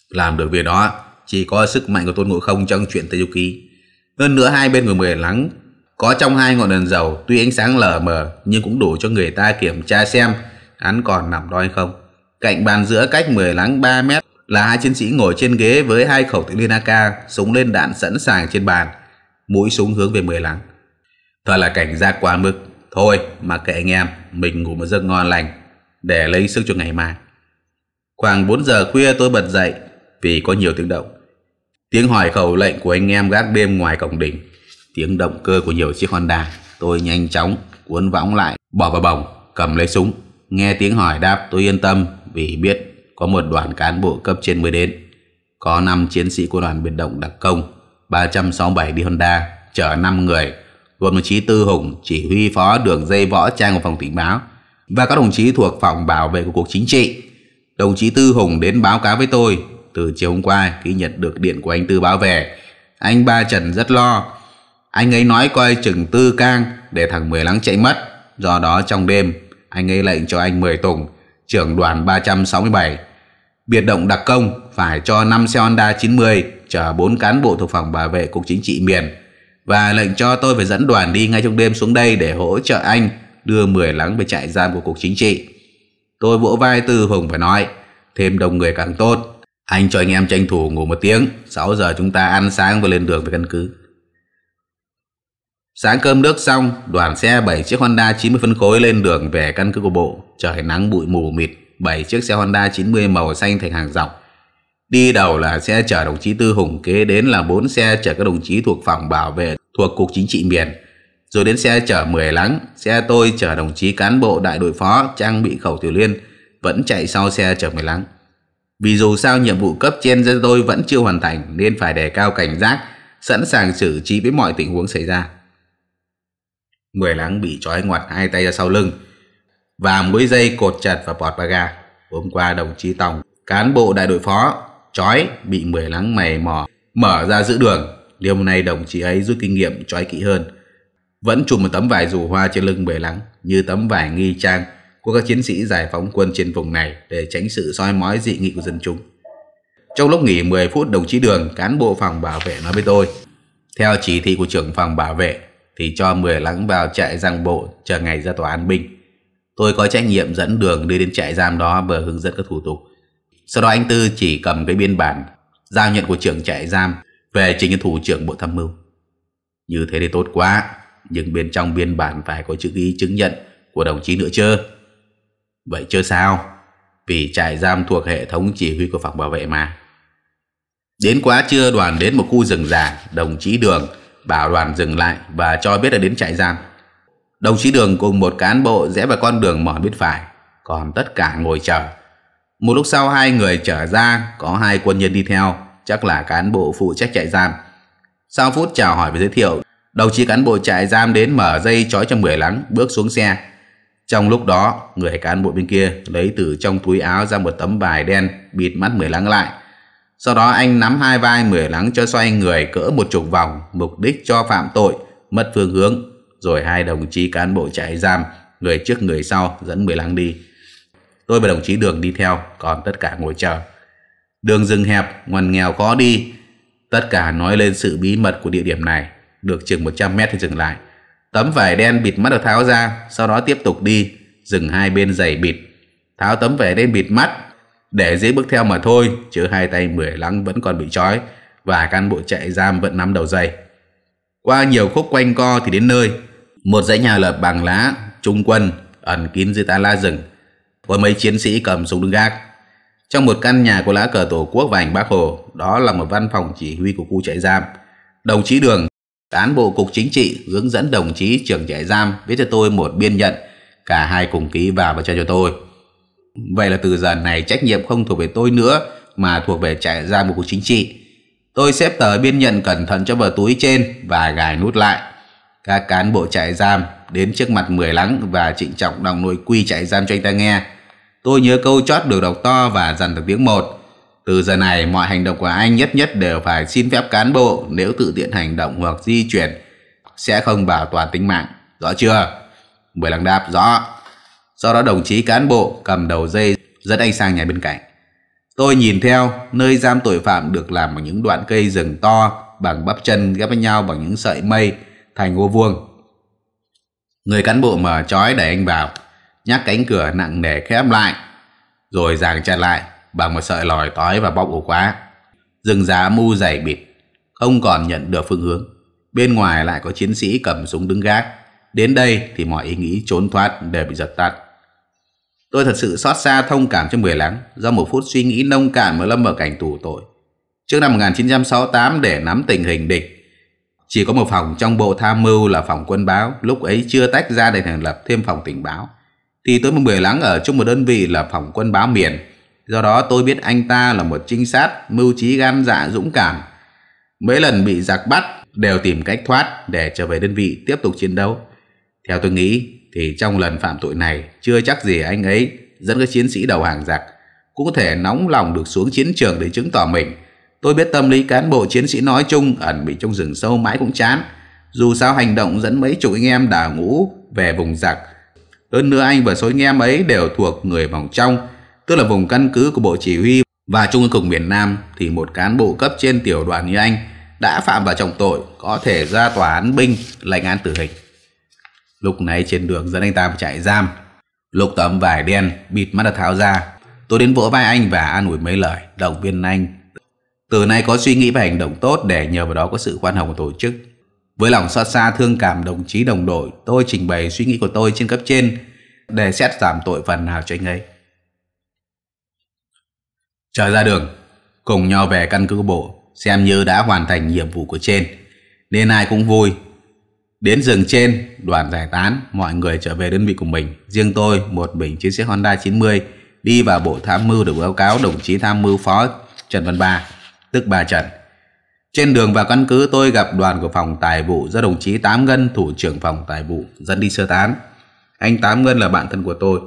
Làm được việc đó chỉ có sức mạnh của Tôn Ngộ Không trong chuyện Tây Du Ký. Hơn nữa hai bên của mười lắng có trong hai ngọn đèn dầu tuy ánh sáng lờ mờ nhưng cũng đủ cho người ta kiểm tra xem hắn còn nằm đó hay không. Cạnh bàn giữa cách mười lắng 3 mét là hai chiến sĩ ngồi trên ghế với hai khẩu tự liên AK, súng lên đạn sẵn sàng trên bàn, mũi súng hướng về mười lắng. Thật là cảnh giác quá mức. Thôi, mà kệ anh em, mình ngủ một giấc ngon lành để lấy sức cho ngày mai. Khoảng 4 giờ khuya tôi bật dậy vì có nhiều tiếng động. Tiếng hỏi khẩu lệnh của anh em gác đêm ngoài cổng đỉnh, tiếng động cơ của nhiều chiếc Honda. Tôi nhanh chóng cuốn võng lại, bỏ vào bồng, cầm lấy súng. Nghe tiếng hỏi đáp tôi yên tâm vì biết có một đoàn cán bộ cấp trên mới đến. Có 5 chiến sĩ của đoàn biệt động đặc công, 367 đi Honda, chở 5 người, gồm đồng chí Tư Hùng, chỉ huy phó đường dây võ trang của phòng tình báo và các đồng chí thuộc phòng bảo vệ của cuộc chính trị. Đồng chí Tư Hùng đến báo cáo với tôi từ chiều hôm qua khi nhận được điện của anh Tư báo về. Anh ba Trần rất lo. Anh ấy nói coi chừng Tư Cang để thằng Mười lắng chạy mất. Do đó trong đêm, anh ấy lệnh cho anh Mười Tùng, trưởng đoàn 367, biệt động đặc công phải cho 5 xe Honda 90 chở 4 cán bộ thuộc phòng bảo vệ Cục Chính trị miền và lệnh cho tôi phải dẫn đoàn đi ngay trong đêm xuống đây để hỗ trợ anh đưa mười lắng về trại giam của Cục Chính trị. Tôi vỗ vai Tư Hùng và nói, thêm đông người càng tốt, anh cho anh em tranh thủ ngủ một tiếng 6 giờ chúng ta ăn sáng và lên đường về căn cứ Sáng cơm nước xong Đoàn xe 7 chiếc Honda 90 phân khối lên đường về căn cứ của bộ Trời nắng bụi mù mịt 7 chiếc xe Honda 90 màu xanh thành hàng dọc Đi đầu là xe chở đồng chí Tư Hùng Kế đến là 4 xe chở các đồng chí thuộc phòng bảo vệ Thuộc Cục Chính trị miền Rồi đến xe chở 10 lắng Xe tôi chở đồng chí cán bộ đại đội phó Trang bị khẩu tiểu liên Vẫn chạy sau xe chở 10 lắng vì dù sao nhiệm vụ cấp trên cho tôi vẫn chưa hoàn thành nên phải đề cao cảnh giác, sẵn sàng xử trí với mọi tình huống xảy ra. Người láng bị trói ngoặt hai tay ra sau lưng và mũi dây cột chặt vào bọt ba ga. Hôm qua đồng chí Tòng, cán bộ đại đội phó, trói bị mười láng mày mò, mở ra giữ đường. Điều nay đồng chí ấy rút kinh nghiệm trói kỹ hơn. Vẫn chụp một tấm vải rủ hoa trên lưng mười láng như tấm vải nghi trang của các chiến sĩ giải phóng quân trên vùng này để tránh sự soi mói dị nghị của dân chúng. Trong lúc nghỉ 10 phút đồng chí Đường, cán bộ phòng bảo vệ nói với tôi, theo chỉ thị của trưởng phòng bảo vệ thì cho 10 lắng vào trại giang bộ chờ ngày ra tòa an binh. Tôi có trách nhiệm dẫn đường đi đến trại giam đó và hướng dẫn các thủ tục. Sau đó anh Tư chỉ cầm cái biên bản giao nhận của trưởng trại giam về chính thủ trưởng bộ tham mưu. Như thế thì tốt quá, nhưng bên trong biên bản phải có chữ ký chứng nhận của đồng chí nữa chưa? Vậy chưa sao, vì trại giam thuộc hệ thống chỉ huy của phòng bảo vệ mà. Đến quá trưa đoàn đến một khu rừng già, đồng chí Đường bảo đoàn dừng lại và cho biết là đến trại giam. Đồng chí Đường cùng một cán bộ rẽ vào con đường mòn biết phải, còn tất cả ngồi chờ. Một lúc sau hai người trở ra, có hai quân nhân đi theo, chắc là cán bộ phụ trách trại giam. Sau phút chào hỏi và giới thiệu, đồng chí cán bộ trại giam đến mở dây trói cho mười lắng, bước xuống xe, trong lúc đó, người cán bộ bên kia lấy từ trong túi áo ra một tấm vải đen bịt mắt mười lắng lại. Sau đó anh nắm hai vai mười lắng cho xoay người cỡ một chục vòng, mục đích cho phạm tội, mất phương hướng. Rồi hai đồng chí cán bộ chạy giam, người trước người sau dẫn mười lắng đi. Tôi và đồng chí Đường đi theo, còn tất cả ngồi chờ. Đường rừng hẹp, ngoằn nghèo khó đi. Tất cả nói lên sự bí mật của địa điểm này, được chừng 100 mét thì dừng lại. Tấm vải đen bịt mắt được tháo ra, sau đó tiếp tục đi, dừng hai bên giày bịt. Tháo tấm vải đen bịt mắt, để dễ bước theo mà thôi, chứ hai tay mười lắng vẫn còn bị trói và cán bộ chạy giam vẫn nắm đầu dây. Qua nhiều khúc quanh co thì đến nơi, một dãy nhà lợp bằng lá, trung quân, ẩn kín dưới tán la rừng, có mấy chiến sĩ cầm súng đứng gác. Trong một căn nhà của lá cờ Tổ quốc và ảnh Bác Hồ, đó là một văn phòng chỉ huy của khu chạy giam. Đồng chí Đường cán bộ cục chính trị hướng dẫn đồng chí trưởng trại giam viết cho tôi một biên nhận, cả hai cùng ký vào và cho cho tôi. Vậy là từ giờ này trách nhiệm không thuộc về tôi nữa mà thuộc về trại giam của cục chính trị. Tôi xếp tờ biên nhận cẩn thận cho vào túi trên và gài nút lại. Các cán bộ trại giam đến trước mặt Mười Lắng và trịnh trọng đọc nội quy trại giam cho anh ta nghe. Tôi nhớ câu chót được đọc to và dần được tiếng một. Từ giờ này, mọi hành động của anh nhất nhất đều phải xin phép cán bộ nếu tự tiện hành động hoặc di chuyển sẽ không bảo toàn tính mạng. Rõ chưa? Bùi lăng đáp, rõ. Sau đó đồng chí cán bộ cầm đầu dây dẫn anh sang nhà bên cạnh. Tôi nhìn theo, nơi giam tội phạm được làm bằng những đoạn cây rừng to bằng bắp chân ghép với nhau bằng những sợi mây thành ô vuông. Người cán bộ mở trói đẩy anh vào, nhắc cánh cửa nặng nề khép lại, rồi giàng chặt lại bằng một sợi lòi tói và bóc ổ quá Rừng giá mu dày bịt, không còn nhận được phương hướng. Bên ngoài lại có chiến sĩ cầm súng đứng gác. Đến đây thì mọi ý nghĩ trốn thoát đều bị giật tắt. Tôi thật sự xót xa thông cảm cho Mười Lắng do một phút suy nghĩ nông cạn mới lâm vào cảnh tù tội. Trước năm 1968 để nắm tình hình địch, chỉ có một phòng trong bộ tham mưu là phòng quân báo, lúc ấy chưa tách ra để thành lập thêm phòng tình báo. Thì tôi một Mười Lắng ở trong một đơn vị là phòng quân báo miền, Do đó tôi biết anh ta là một trinh sát, mưu trí gan dạ dũng cảm. Mấy lần bị giặc bắt đều tìm cách thoát để trở về đơn vị tiếp tục chiến đấu. Theo tôi nghĩ thì trong lần phạm tội này chưa chắc gì anh ấy dẫn các chiến sĩ đầu hàng giặc cũng có thể nóng lòng được xuống chiến trường để chứng tỏ mình. Tôi biết tâm lý cán bộ chiến sĩ nói chung ẩn bị trong rừng sâu mãi cũng chán. Dù sao hành động dẫn mấy chục anh em đảo ngũ về vùng giặc. Hơn nữa anh và số anh em ấy đều thuộc người vòng trong tức là vùng căn cứ của Bộ Chỉ huy và Trung ương Cục miền Nam thì một cán bộ cấp trên tiểu đoàn như anh đã phạm vào trọng tội có thể ra tòa án binh lệnh án tử hình. Lúc này trên đường dẫn anh ta vào trại giam, lục tấm vải đen bịt mắt đã tháo ra. Tôi đến vỗ vai anh và an ủi mấy lời, động viên anh. Từ nay có suy nghĩ và hành động tốt để nhờ vào đó có sự khoan hồng của tổ chức. Với lòng xót xa thương cảm đồng chí đồng đội, tôi trình bày suy nghĩ của tôi trên cấp trên để xét giảm tội phần nào cho anh ấy. Trở ra đường, cùng nhau về căn cứ bộ, xem như đã hoàn thành nhiệm vụ của trên. Nên ai cũng vui. Đến rừng trên, đoàn giải tán, mọi người trở về đơn vị của mình. Riêng tôi, một bình chiến sĩ Honda 90, đi vào bộ tham mưu được báo cáo đồng chí tham mưu phó Trần Văn Ba, tức bà Trần. Trên đường vào căn cứ tôi gặp đoàn của phòng tài vụ do đồng chí Tám Ngân, thủ trưởng phòng tài vụ, dẫn đi sơ tán. Anh Tám Ngân là bạn thân của tôi,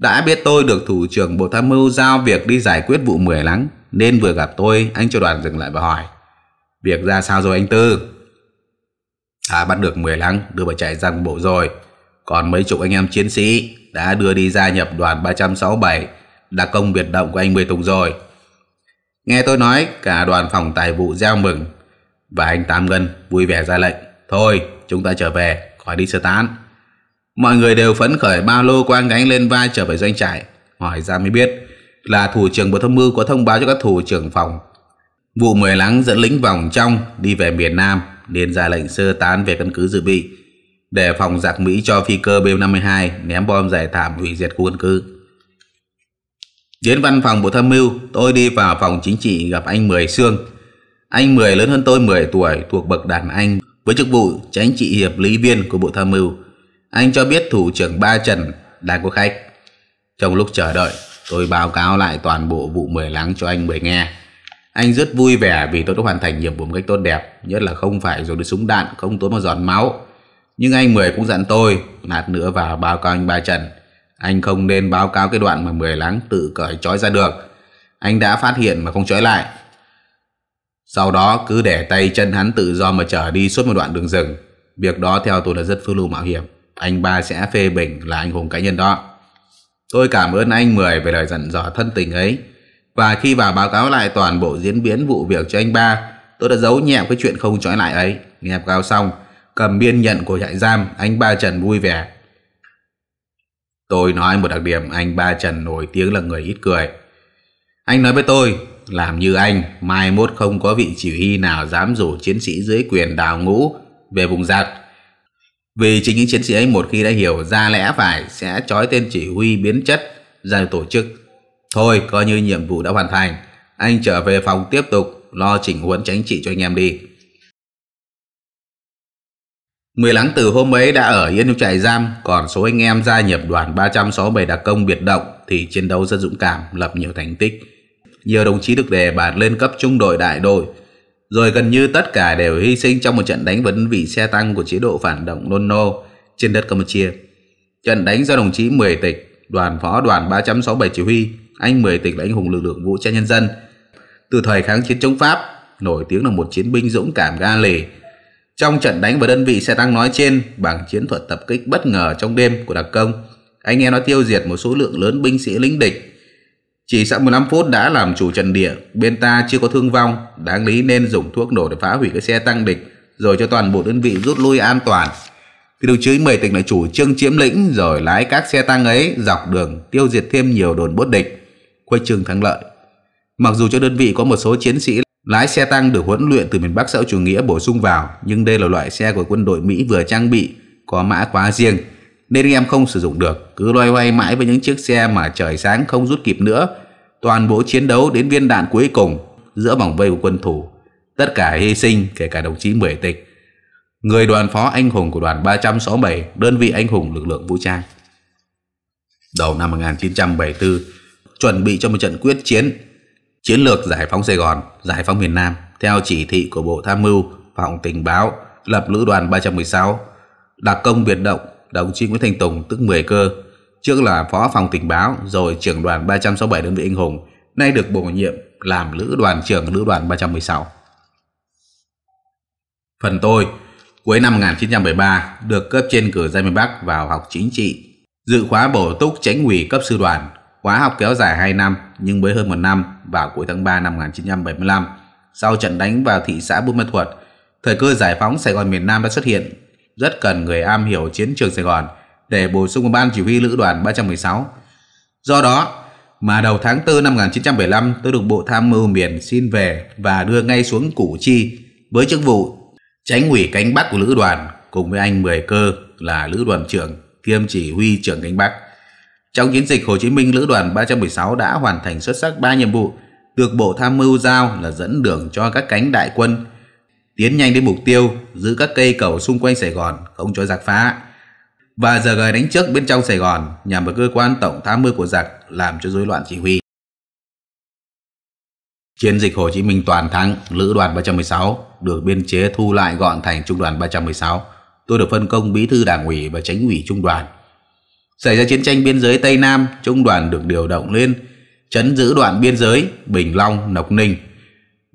đã biết tôi được thủ trưởng Bộ Tham mưu giao việc đi giải quyết vụ mười lắng nên vừa gặp tôi anh cho đoàn dừng lại và hỏi Việc ra sao rồi anh Tư? À bắt được mười lắng đưa vào chạy giam bộ rồi Còn mấy chục anh em chiến sĩ đã đưa đi gia nhập đoàn 367 đặc công biệt động của anh Mười Tùng rồi Nghe tôi nói cả đoàn phòng tài vụ gieo mừng Và anh Tám Ngân vui vẻ ra lệnh Thôi chúng ta trở về khỏi đi sơ tán Mọi người đều phấn khởi ba lô quang gánh lên vai trở về doanh trại. Hỏi ra mới biết là thủ trưởng bộ tham mưu có thông báo cho các thủ trưởng phòng. Vụ mười lắng dẫn lính vòng trong đi về miền Nam liền ra lệnh sơ tán về căn cứ dự bị để phòng giặc Mỹ cho phi cơ B-52 ném bom giải thảm hủy diệt khu căn cứ. Đến văn phòng Bộ Tham mưu, tôi đi vào phòng chính trị gặp anh Mười Sương. Anh Mười lớn hơn tôi 10 tuổi, thuộc bậc đàn anh với chức vụ tránh trị hiệp lý viên của Bộ Tham mưu. Anh cho biết thủ trưởng Ba Trần đang có khách. Trong lúc chờ đợi, tôi báo cáo lại toàn bộ vụ mười lắng cho anh mới nghe. Anh rất vui vẻ vì tôi đã hoàn thành nhiệm vụ một cách tốt đẹp, nhất là không phải dùng đến súng đạn, không tốn một giọt máu. Nhưng anh Mười cũng dặn tôi, lát nữa vào báo cáo anh Ba Trần, anh không nên báo cáo cái đoạn mà Mười lắng tự cởi trói ra được. Anh đã phát hiện mà không trói lại. Sau đó cứ để tay chân hắn tự do mà trở đi suốt một đoạn đường rừng. Việc đó theo tôi là rất phương lưu mạo hiểm anh ba sẽ phê bình là anh hùng cá nhân đó. Tôi cảm ơn anh Mười về lời dặn dò thân tình ấy. Và khi vào báo cáo lại toàn bộ diễn biến vụ việc cho anh ba, tôi đã giấu nhẹm cái chuyện không trói lại ấy. Nghe báo cáo xong, cầm biên nhận của trại giam, anh ba Trần vui vẻ. Tôi nói một đặc điểm anh ba Trần nổi tiếng là người ít cười. Anh nói với tôi, làm như anh, mai mốt không có vị chỉ huy nào dám rủ chiến sĩ dưới quyền đào ngũ về vùng giặc vì chính những chiến sĩ ấy một khi đã hiểu ra lẽ phải sẽ trói tên chỉ huy biến chất ra tổ chức. Thôi coi như nhiệm vụ đã hoàn thành, anh trở về phòng tiếp tục lo chỉnh huấn tránh trị cho anh em đi. Mười lắng từ hôm ấy đã ở yên trong trại giam, còn số anh em gia nhập đoàn 367 đặc công biệt động thì chiến đấu rất dũng cảm, lập nhiều thành tích. Nhiều đồng chí được đề bạt lên cấp trung đội đại đội, rồi gần như tất cả đều hy sinh trong một trận đánh vấn vị xe tăng của chế độ phản động Nôn Nô trên đất Campuchia. Trận đánh do đồng chí 10 tịch, đoàn phó đoàn 367 chỉ huy, anh 10 tịch là anh hùng lực lượng vũ trang nhân dân. Từ thời kháng chiến chống Pháp, nổi tiếng là một chiến binh dũng cảm ga lề. Trong trận đánh với đơn vị xe tăng nói trên bằng chiến thuật tập kích bất ngờ trong đêm của đặc công, anh em nó tiêu diệt một số lượng lớn binh sĩ lính địch chỉ sau 15 phút đã làm chủ trận địa, bên ta chưa có thương vong, đáng lý nên dùng thuốc nổ để phá hủy cái xe tăng địch, rồi cho toàn bộ đơn vị rút lui an toàn. Thì đồng chí Mười tỉnh lại chủ trương chiếm lĩnh rồi lái các xe tăng ấy dọc đường tiêu diệt thêm nhiều đồn bốt địch, khuấy trường thắng lợi. Mặc dù cho đơn vị có một số chiến sĩ lái xe tăng được huấn luyện từ miền Bắc xã chủ nghĩa bổ sung vào, nhưng đây là loại xe của quân đội Mỹ vừa trang bị, có mã khóa riêng nên anh em không sử dụng được, cứ loay hoay mãi với những chiếc xe mà trời sáng không rút kịp nữa. Toàn bộ chiến đấu đến viên đạn cuối cùng giữa vòng vây của quân thủ. Tất cả hy sinh kể cả đồng chí Mười Tịch, người đoàn phó anh hùng của đoàn 367, đơn vị anh hùng lực lượng vũ trang. Đầu năm 1974, chuẩn bị cho một trận quyết chiến, chiến lược giải phóng Sài Gòn, giải phóng miền Nam theo chỉ thị của Bộ Tham mưu và Họng Tình báo lập lữ đoàn 316 đặc công biệt động đồng chí Nguyễn Thanh Tùng tức 10 cơ, trước là phó phòng tình báo rồi trưởng đoàn 367 đơn vị anh hùng, nay được bổ nhiệm làm lữ đoàn trưởng lữ đoàn 316. Phần tôi, cuối năm 1973 được cấp trên cử ra miền Bắc vào học chính trị, dự khóa bổ túc tránh ủy cấp sư đoàn, khóa học kéo dài 2 năm nhưng mới hơn một năm vào cuối tháng 3 năm 1975, sau trận đánh vào thị xã Buôn Ma Thuột, thời cơ giải phóng Sài Gòn miền Nam đã xuất hiện rất cần người am hiểu chiến trường Sài Gòn để bổ sung vào ban chỉ huy lữ đoàn 316. Do đó, mà đầu tháng 4 năm 1975 tôi được Bộ Tham mưu miền xin về và đưa ngay xuống Củ Chi với chức vụ tránh ủy cánh Bắc của lữ đoàn cùng với anh Mười Cơ là lữ đoàn trưởng kiêm chỉ huy trưởng cánh Bắc. Trong chiến dịch Hồ Chí Minh, lữ đoàn 316 đã hoàn thành xuất sắc 3 nhiệm vụ được Bộ Tham mưu giao là dẫn đường cho các cánh đại quân tiến nhanh đến mục tiêu, giữ các cây cầu xung quanh Sài Gòn không cho giặc phá. Và giờ gài đánh trước bên trong Sài Gòn nhằm vào cơ quan tổng tham mưu của giặc làm cho rối loạn chỉ huy. Chiến dịch Hồ Chí Minh toàn thắng, lữ đoàn 316 được biên chế thu lại gọn thành trung đoàn 316. Tôi được phân công bí thư đảng ủy và tránh ủy trung đoàn. Xảy ra chiến tranh biên giới Tây Nam, trung đoàn được điều động lên chấn giữ đoạn biên giới Bình Long, Nọc Ninh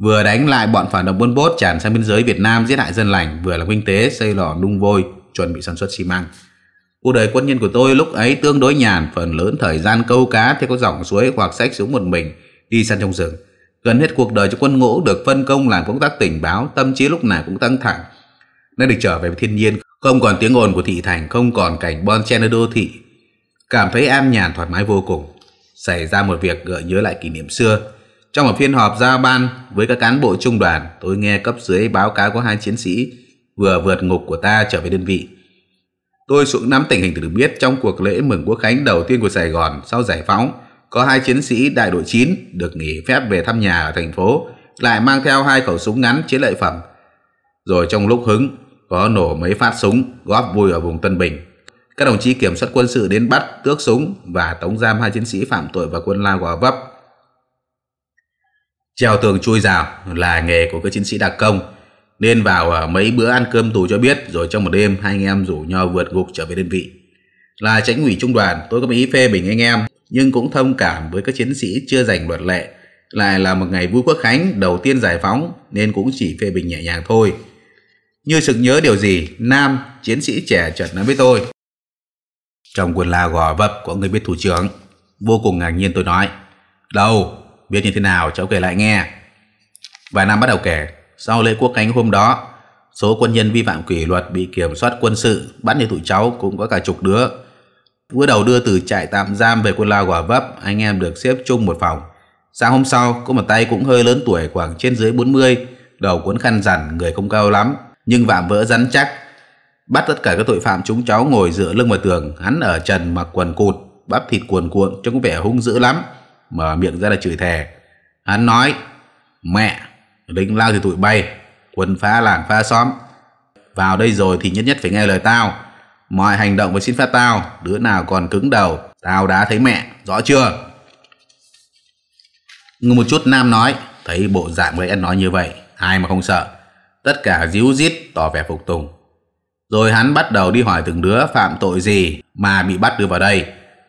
vừa đánh lại bọn phản động buôn bốt tràn sang biên giới Việt Nam giết hại dân lành, vừa là kinh tế xây lò nung vôi, chuẩn bị sản xuất xi măng. Cuộc đời quân nhân của tôi lúc ấy tương đối nhàn, phần lớn thời gian câu cá theo các dòng suối hoặc sách xuống một mình, đi săn trong rừng. Gần hết cuộc đời cho quân ngũ được phân công làm công tác tình báo, tâm trí lúc nào cũng tăng thẳng. Nó được trở về thiên nhiên, không còn tiếng ồn của thị thành, không còn cảnh bon chen ở đô thị. Cảm thấy an nhàn thoải mái vô cùng. Xảy ra một việc gợi nhớ lại kỷ niệm xưa, trong một phiên họp giao ban với các cán bộ trung đoàn, tôi nghe cấp dưới báo cáo có hai chiến sĩ vừa vượt ngục của ta trở về đơn vị. Tôi xuống nắm tình hình từ được biết trong cuộc lễ mừng quốc khánh đầu tiên của Sài Gòn sau giải phóng, có hai chiến sĩ đại đội 9 được nghỉ phép về thăm nhà ở thành phố, lại mang theo hai khẩu súng ngắn chế lợi phẩm. Rồi trong lúc hứng, có nổ mấy phát súng góp vui ở vùng Tân Bình. Các đồng chí kiểm soát quân sự đến bắt, tước súng và tống giam hai chiến sĩ phạm tội và quân lao gò vấp treo tường chui rào là nghề của các chiến sĩ đặc công nên vào à, mấy bữa ăn cơm tù cho biết rồi trong một đêm hai anh em rủ nhau vượt gục trở về đơn vị là tránh ủy trung đoàn tôi có ý phê bình anh em nhưng cũng thông cảm với các chiến sĩ chưa giành luật lệ lại là một ngày vui quốc khánh đầu tiên giải phóng nên cũng chỉ phê bình nhẹ nhàng thôi như sực nhớ điều gì nam chiến sĩ trẻ chợt nói với tôi trong quần là gò vấp của người biết thủ trưởng vô cùng ngạc nhiên tôi nói đâu biết như thế nào cháu kể lại nghe. Và Nam bắt đầu kể, sau lễ quốc khánh hôm đó, số quân nhân vi phạm kỷ luật bị kiểm soát quân sự bắt như tụi cháu cũng có cả chục đứa. Vừa đầu đưa từ trại tạm giam về quân lao quả vấp, anh em được xếp chung một phòng. Sáng hôm sau, có một tay cũng hơi lớn tuổi khoảng trên dưới 40, đầu cuốn khăn rằn, người không cao lắm, nhưng vạm vỡ rắn chắc. Bắt tất cả các tội phạm chúng cháu ngồi dựa lưng vào tường, hắn ở trần mặc quần cụt, bắp thịt cuồn cuộn trông có vẻ hung dữ lắm mở miệng ra là chửi thề hắn nói mẹ lính lao thì tụi bay quân phá làng phá xóm vào đây rồi thì nhất nhất phải nghe lời tao mọi hành động phải xin phép tao đứa nào còn cứng đầu tao đã thấy mẹ rõ chưa ngừng một chút nam nói thấy bộ dạng với anh nói như vậy ai mà không sợ tất cả díu dít tỏ vẻ phục tùng rồi hắn bắt đầu đi hỏi từng đứa phạm tội gì mà bị bắt đưa vào đây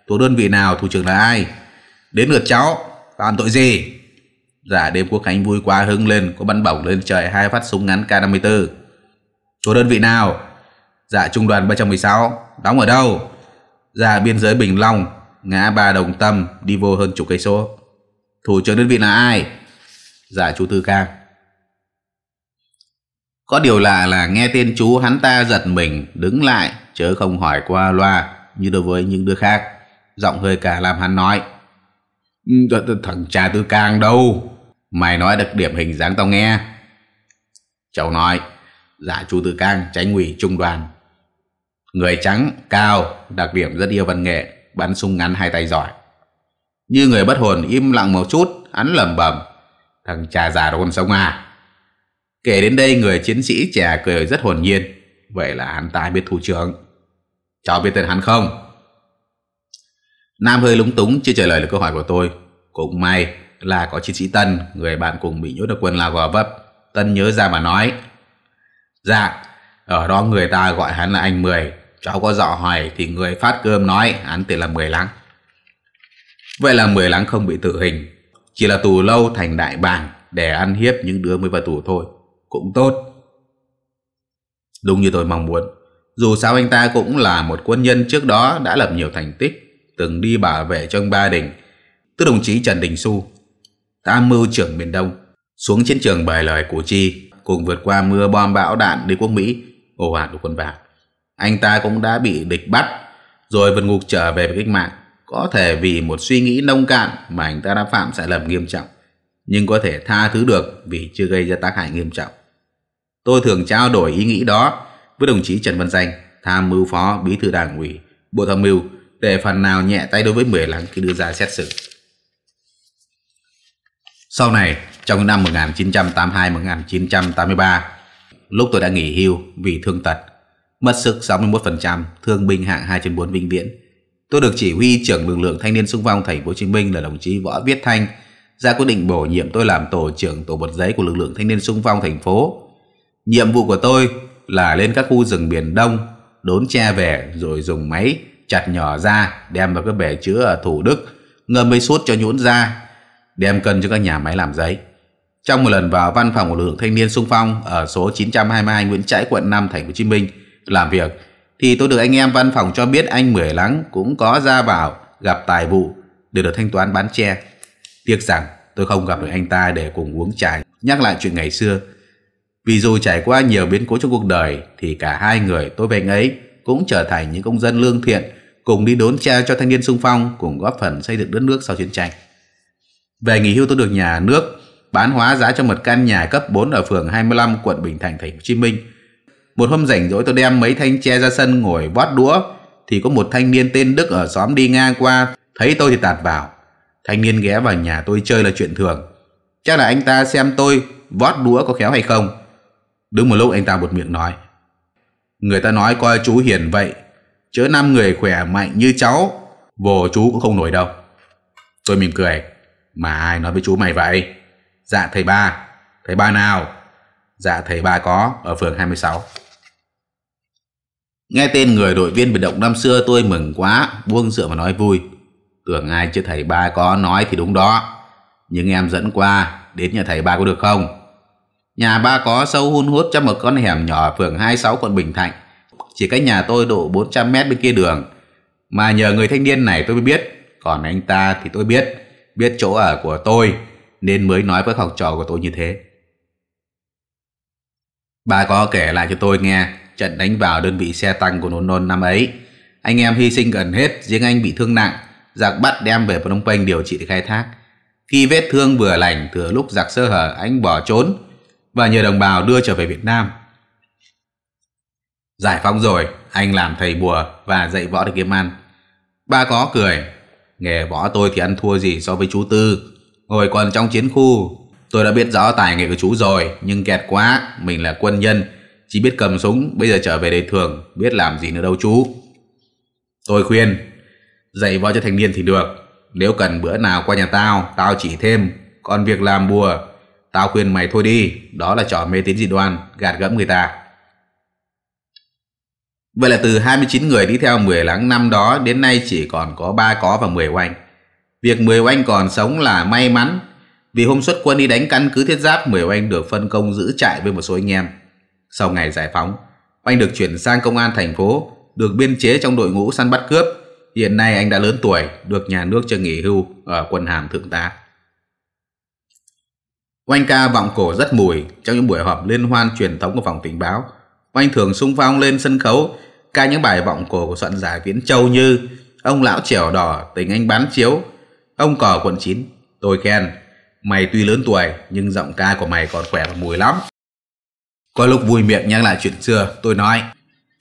thuộc đơn vị nào thủ trưởng là ai Đến lượt cháu, làm tội gì? Giả đêm quốc khánh vui quá hưng lên, có bắn bổng lên trời hai phát súng ngắn K54. Chỗ đơn vị nào? Dạ trung đoàn 316, đóng ở đâu? Dạ biên giới Bình Long, ngã ba Đồng Tâm, đi vô hơn chục cây số. Thủ trưởng đơn vị là ai? Dạ chú Tư Cang. Có điều lạ là nghe tên chú hắn ta giật mình đứng lại chớ không hỏi qua loa như đối với những đứa khác. Giọng hơi cả làm hắn nói. Thằng cha tư cang đâu Mày nói đặc điểm hình dáng tao nghe Cháu nói Dạ chú Tư Cang tránh ủy trung đoàn Người trắng, cao, đặc điểm rất yêu văn nghệ Bắn súng ngắn hai tay giỏi Như người bất hồn im lặng một chút Hắn lầm bầm Thằng cha già đồn sống à Kể đến đây người chiến sĩ trẻ cười rất hồn nhiên Vậy là hắn ta biết thủ trưởng Cháu biết tên hắn không? Nam hơi lúng túng chưa trả lời được câu hỏi của tôi. Cũng may là có chiến sĩ Tân, người bạn cùng bị nhốt ở quân lao gò vấp. Tân nhớ ra mà nói. Dạ, ở đó người ta gọi hắn là anh Mười. Cháu có dọ hỏi thì người phát cơm nói hắn tên là Mười Lăng. Vậy là Mười Lăng không bị tử hình. Chỉ là tù lâu thành đại bàng để ăn hiếp những đứa mới vào tù thôi. Cũng tốt. Đúng như tôi mong muốn. Dù sao anh ta cũng là một quân nhân trước đó đã lập nhiều thành tích từng đi bảo vệ cho ông Ba Đình, tức đồng chí Trần Đình Xu, tham mưu trưởng miền Đông, xuống chiến trường bài lời cử chi cùng vượt qua mưa bom bão đạn đi quốc Mỹ, ồ ạt của quân bạc. Anh ta cũng đã bị địch bắt, rồi vượt ngục trở về với cách mạng. Có thể vì một suy nghĩ nông cạn mà anh ta đã phạm sai lầm nghiêm trọng, nhưng có thể tha thứ được vì chưa gây ra tác hại nghiêm trọng. Tôi thường trao đổi ý nghĩ đó với đồng chí Trần Văn Danh, tham mưu phó bí thư đảng ủy, bộ tham mưu để phần nào nhẹ tay đối với Mười Lăng khi đưa ra xét xử. Sau này, trong những năm 1982-1983, lúc tôi đã nghỉ hưu vì thương tật, mất sức 61%, thương binh hạng 2 trên 4 vĩnh viễn. Tôi được chỉ huy trưởng lực lượng thanh niên xung phong thành phố Hồ Chí Minh là đồng chí Võ Viết Thanh ra quyết định bổ nhiệm tôi làm tổ trưởng tổ bột giấy của lực lượng thanh niên xung phong thành phố. Nhiệm vụ của tôi là lên các khu rừng biển Đông, đốn tre về rồi dùng máy chặt nhỏ ra đem vào cái bể chứa ở Thủ Đức ngâm mấy suốt cho nhũn ra đem cân cho các nhà máy làm giấy. Trong một lần vào văn phòng của lực lượng thanh niên sung phong ở số 922 Nguyễn Trãi quận 5 thành phố Hồ Chí Minh làm việc thì tôi được anh em văn phòng cho biết anh Mười Lắng cũng có ra vào gặp tài vụ để được thanh toán bán tre Tiếc rằng tôi không gặp được anh ta để cùng uống trà nhắc lại chuyện ngày xưa. Vì dù trải qua nhiều biến cố trong cuộc đời thì cả hai người tôi và anh ấy cũng trở thành những công dân lương thiện cùng đi đốn tre cho thanh niên sung phong cùng góp phần xây dựng đất nước sau chiến tranh. Về nghỉ hưu tôi được nhà nước bán hóa giá cho một căn nhà cấp 4 ở phường 25 quận Bình Thạnh thành phố Hồ Chí Minh. Một hôm rảnh rỗi tôi đem mấy thanh tre ra sân ngồi vót đũa thì có một thanh niên tên Đức ở xóm đi ngang qua, thấy tôi thì tạt vào. Thanh niên ghé vào nhà tôi chơi là chuyện thường. Chắc là anh ta xem tôi vót đũa có khéo hay không. đứng một lúc anh ta bột miệng nói Người ta nói coi chú hiền vậy, chớ năm người khỏe mạnh như cháu, vồ chú cũng không nổi đâu. Tôi mỉm cười, mà ai nói với chú mày vậy? Dạ thầy ba, thầy ba nào? Dạ thầy ba có, ở phường 26. Nghe tên người đội viên biệt động năm xưa tôi mừng quá, buông dựa mà nói vui. Tưởng ai chứ thầy ba có nói thì đúng đó. Nhưng em dẫn qua, đến nhà thầy ba có được không? Nhà ba có sâu hun hút trong một con hẻm nhỏ phường 26 quận Bình Thạnh. Chỉ cách nhà tôi độ 400 mét bên kia đường. Mà nhờ người thanh niên này tôi mới biết. Còn anh ta thì tôi biết. Biết chỗ ở của tôi. Nên mới nói với học trò của tôi như thế. Ba có kể lại cho tôi nghe trận đánh vào đơn vị xe tăng của nôn nôn năm ấy. Anh em hy sinh gần hết, riêng anh bị thương nặng. Giặc bắt đem về Phnom Penh điều trị để khai thác. Khi vết thương vừa lành, thừa lúc giặc sơ hở, anh bỏ trốn và nhờ đồng bào đưa trở về Việt Nam. Giải phóng rồi, anh làm thầy bùa và dạy võ để kiếm ăn. Ba có cười, nghề võ tôi thì ăn thua gì so với chú Tư. Ngồi còn trong chiến khu, tôi đã biết rõ tài nghệ của chú rồi, nhưng kẹt quá, mình là quân nhân, chỉ biết cầm súng, bây giờ trở về đời thường, biết làm gì nữa đâu chú. Tôi khuyên, dạy võ cho thanh niên thì được, nếu cần bữa nào qua nhà tao, tao chỉ thêm, còn việc làm bùa Tao khuyên mày thôi đi, đó là trò mê tín dị đoan, gạt gẫm người ta. Vậy là từ 29 người đi theo 10 láng năm đó đến nay chỉ còn có 3 có và 10 oanh. Việc 10 oanh còn sống là may mắn vì hôm xuất quân đi đánh căn cứ thiết giáp 10 oanh được phân công giữ trại với một số anh em. Sau ngày giải phóng, oanh được chuyển sang công an thành phố, được biên chế trong đội ngũ săn bắt cướp. Hiện nay anh đã lớn tuổi, được nhà nước cho nghỉ hưu ở quân hàm thượng tá. Oanh ca vọng cổ rất mùi trong những buổi họp liên hoan truyền thống của phòng tình báo. Oanh thường sung phong lên sân khấu ca những bài vọng cổ của soạn giả Viễn Châu như Ông Lão Trẻo Đỏ, Tình Anh Bán Chiếu, Ông cò Quận 9. Tôi khen, mày tuy lớn tuổi nhưng giọng ca của mày còn khỏe và mùi lắm. Có lúc vui miệng nhắc lại chuyện xưa, tôi nói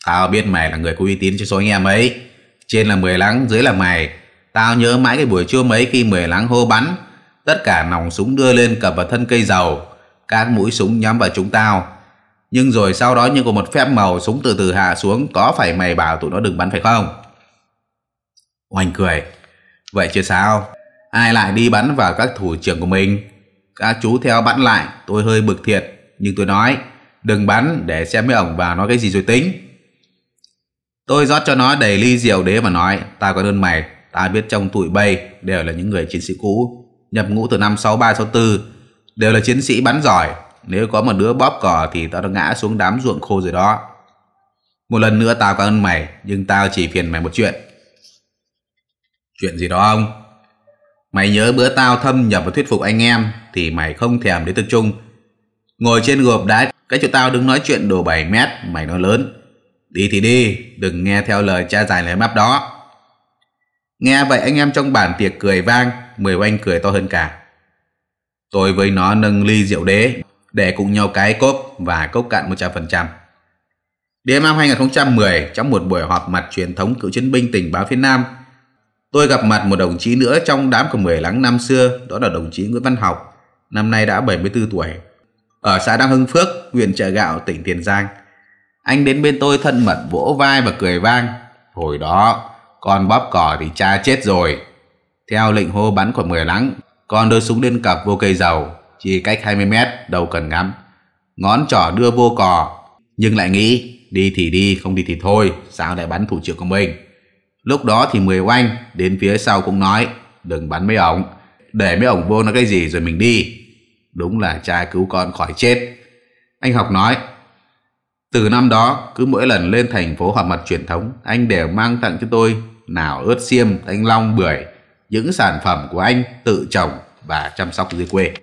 Tao biết mày là người có uy tín trên số anh em ấy. Trên là mười lắng, dưới là mày. Tao nhớ mãi cái buổi trưa mấy khi mười lắng hô bắn Tất cả nòng súng đưa lên cập vào thân cây dầu. Các mũi súng nhắm vào chúng tao. Nhưng rồi sau đó như có một phép màu súng từ từ hạ xuống có phải mày bảo tụi nó đừng bắn phải không? Oanh cười. Vậy chứ sao? Ai lại đi bắn vào các thủ trưởng của mình? Các chú theo bắn lại, tôi hơi bực thiệt. Nhưng tôi nói, đừng bắn để xem mấy ổng vào nói cái gì rồi tính. Tôi rót cho nó đầy ly rượu đế mà nói, tao có ơn mày, tao biết trong tụi bay đều là những người chiến sĩ cũ nhập ngũ từ năm 63-64, đều là chiến sĩ bắn giỏi. Nếu có một đứa bóp cỏ thì tao đã ngã xuống đám ruộng khô rồi đó. Một lần nữa tao cảm ơn mày, nhưng tao chỉ phiền mày một chuyện. Chuyện gì đó ông? Mày nhớ bữa tao thâm nhập và thuyết phục anh em thì mày không thèm đến thực trung. Ngồi trên gộp đá, cái chỗ tao đứng nói chuyện đồ 7 mét, mày nói lớn. Đi thì đi, đừng nghe theo lời cha dài lấy map đó. Nghe vậy anh em trong bản tiệc cười vang, mười oanh cười to hơn cả. Tôi với nó nâng ly rượu đế, để cùng nhau cái cốp và cốc cạn 100%. Đến năm 2010, trong một buổi họp mặt truyền thống cựu chiến binh tỉnh báo phía Nam, tôi gặp mặt một đồng chí nữa trong đám của 10 lắng năm xưa, đó là đồng chí Nguyễn Văn Học, năm nay đã 74 tuổi, ở xã Đăng Hưng Phước, huyện Chợ Gạo, tỉnh Tiền Giang. Anh đến bên tôi thân mật vỗ vai và cười vang. Hồi đó, con bóp cỏ thì cha chết rồi, theo lệnh hô bắn của mười lắng, còn đưa súng lên cặp vô cây dầu, chỉ cách 20 mét đầu cần ngắm. Ngón trỏ đưa vô cò, nhưng lại nghĩ đi thì đi, không đi thì thôi, sao lại bắn thủ trưởng của mình. Lúc đó thì mười oanh đến phía sau cũng nói, đừng bắn mấy ổng, để mấy ổng vô nó cái gì rồi mình đi. Đúng là cha cứu con khỏi chết. Anh học nói, từ năm đó, cứ mỗi lần lên thành phố họp mặt truyền thống, anh đều mang tặng cho tôi nào ướt xiêm, thanh long, bưởi, những sản phẩm của anh tự trồng và chăm sóc dưới quê.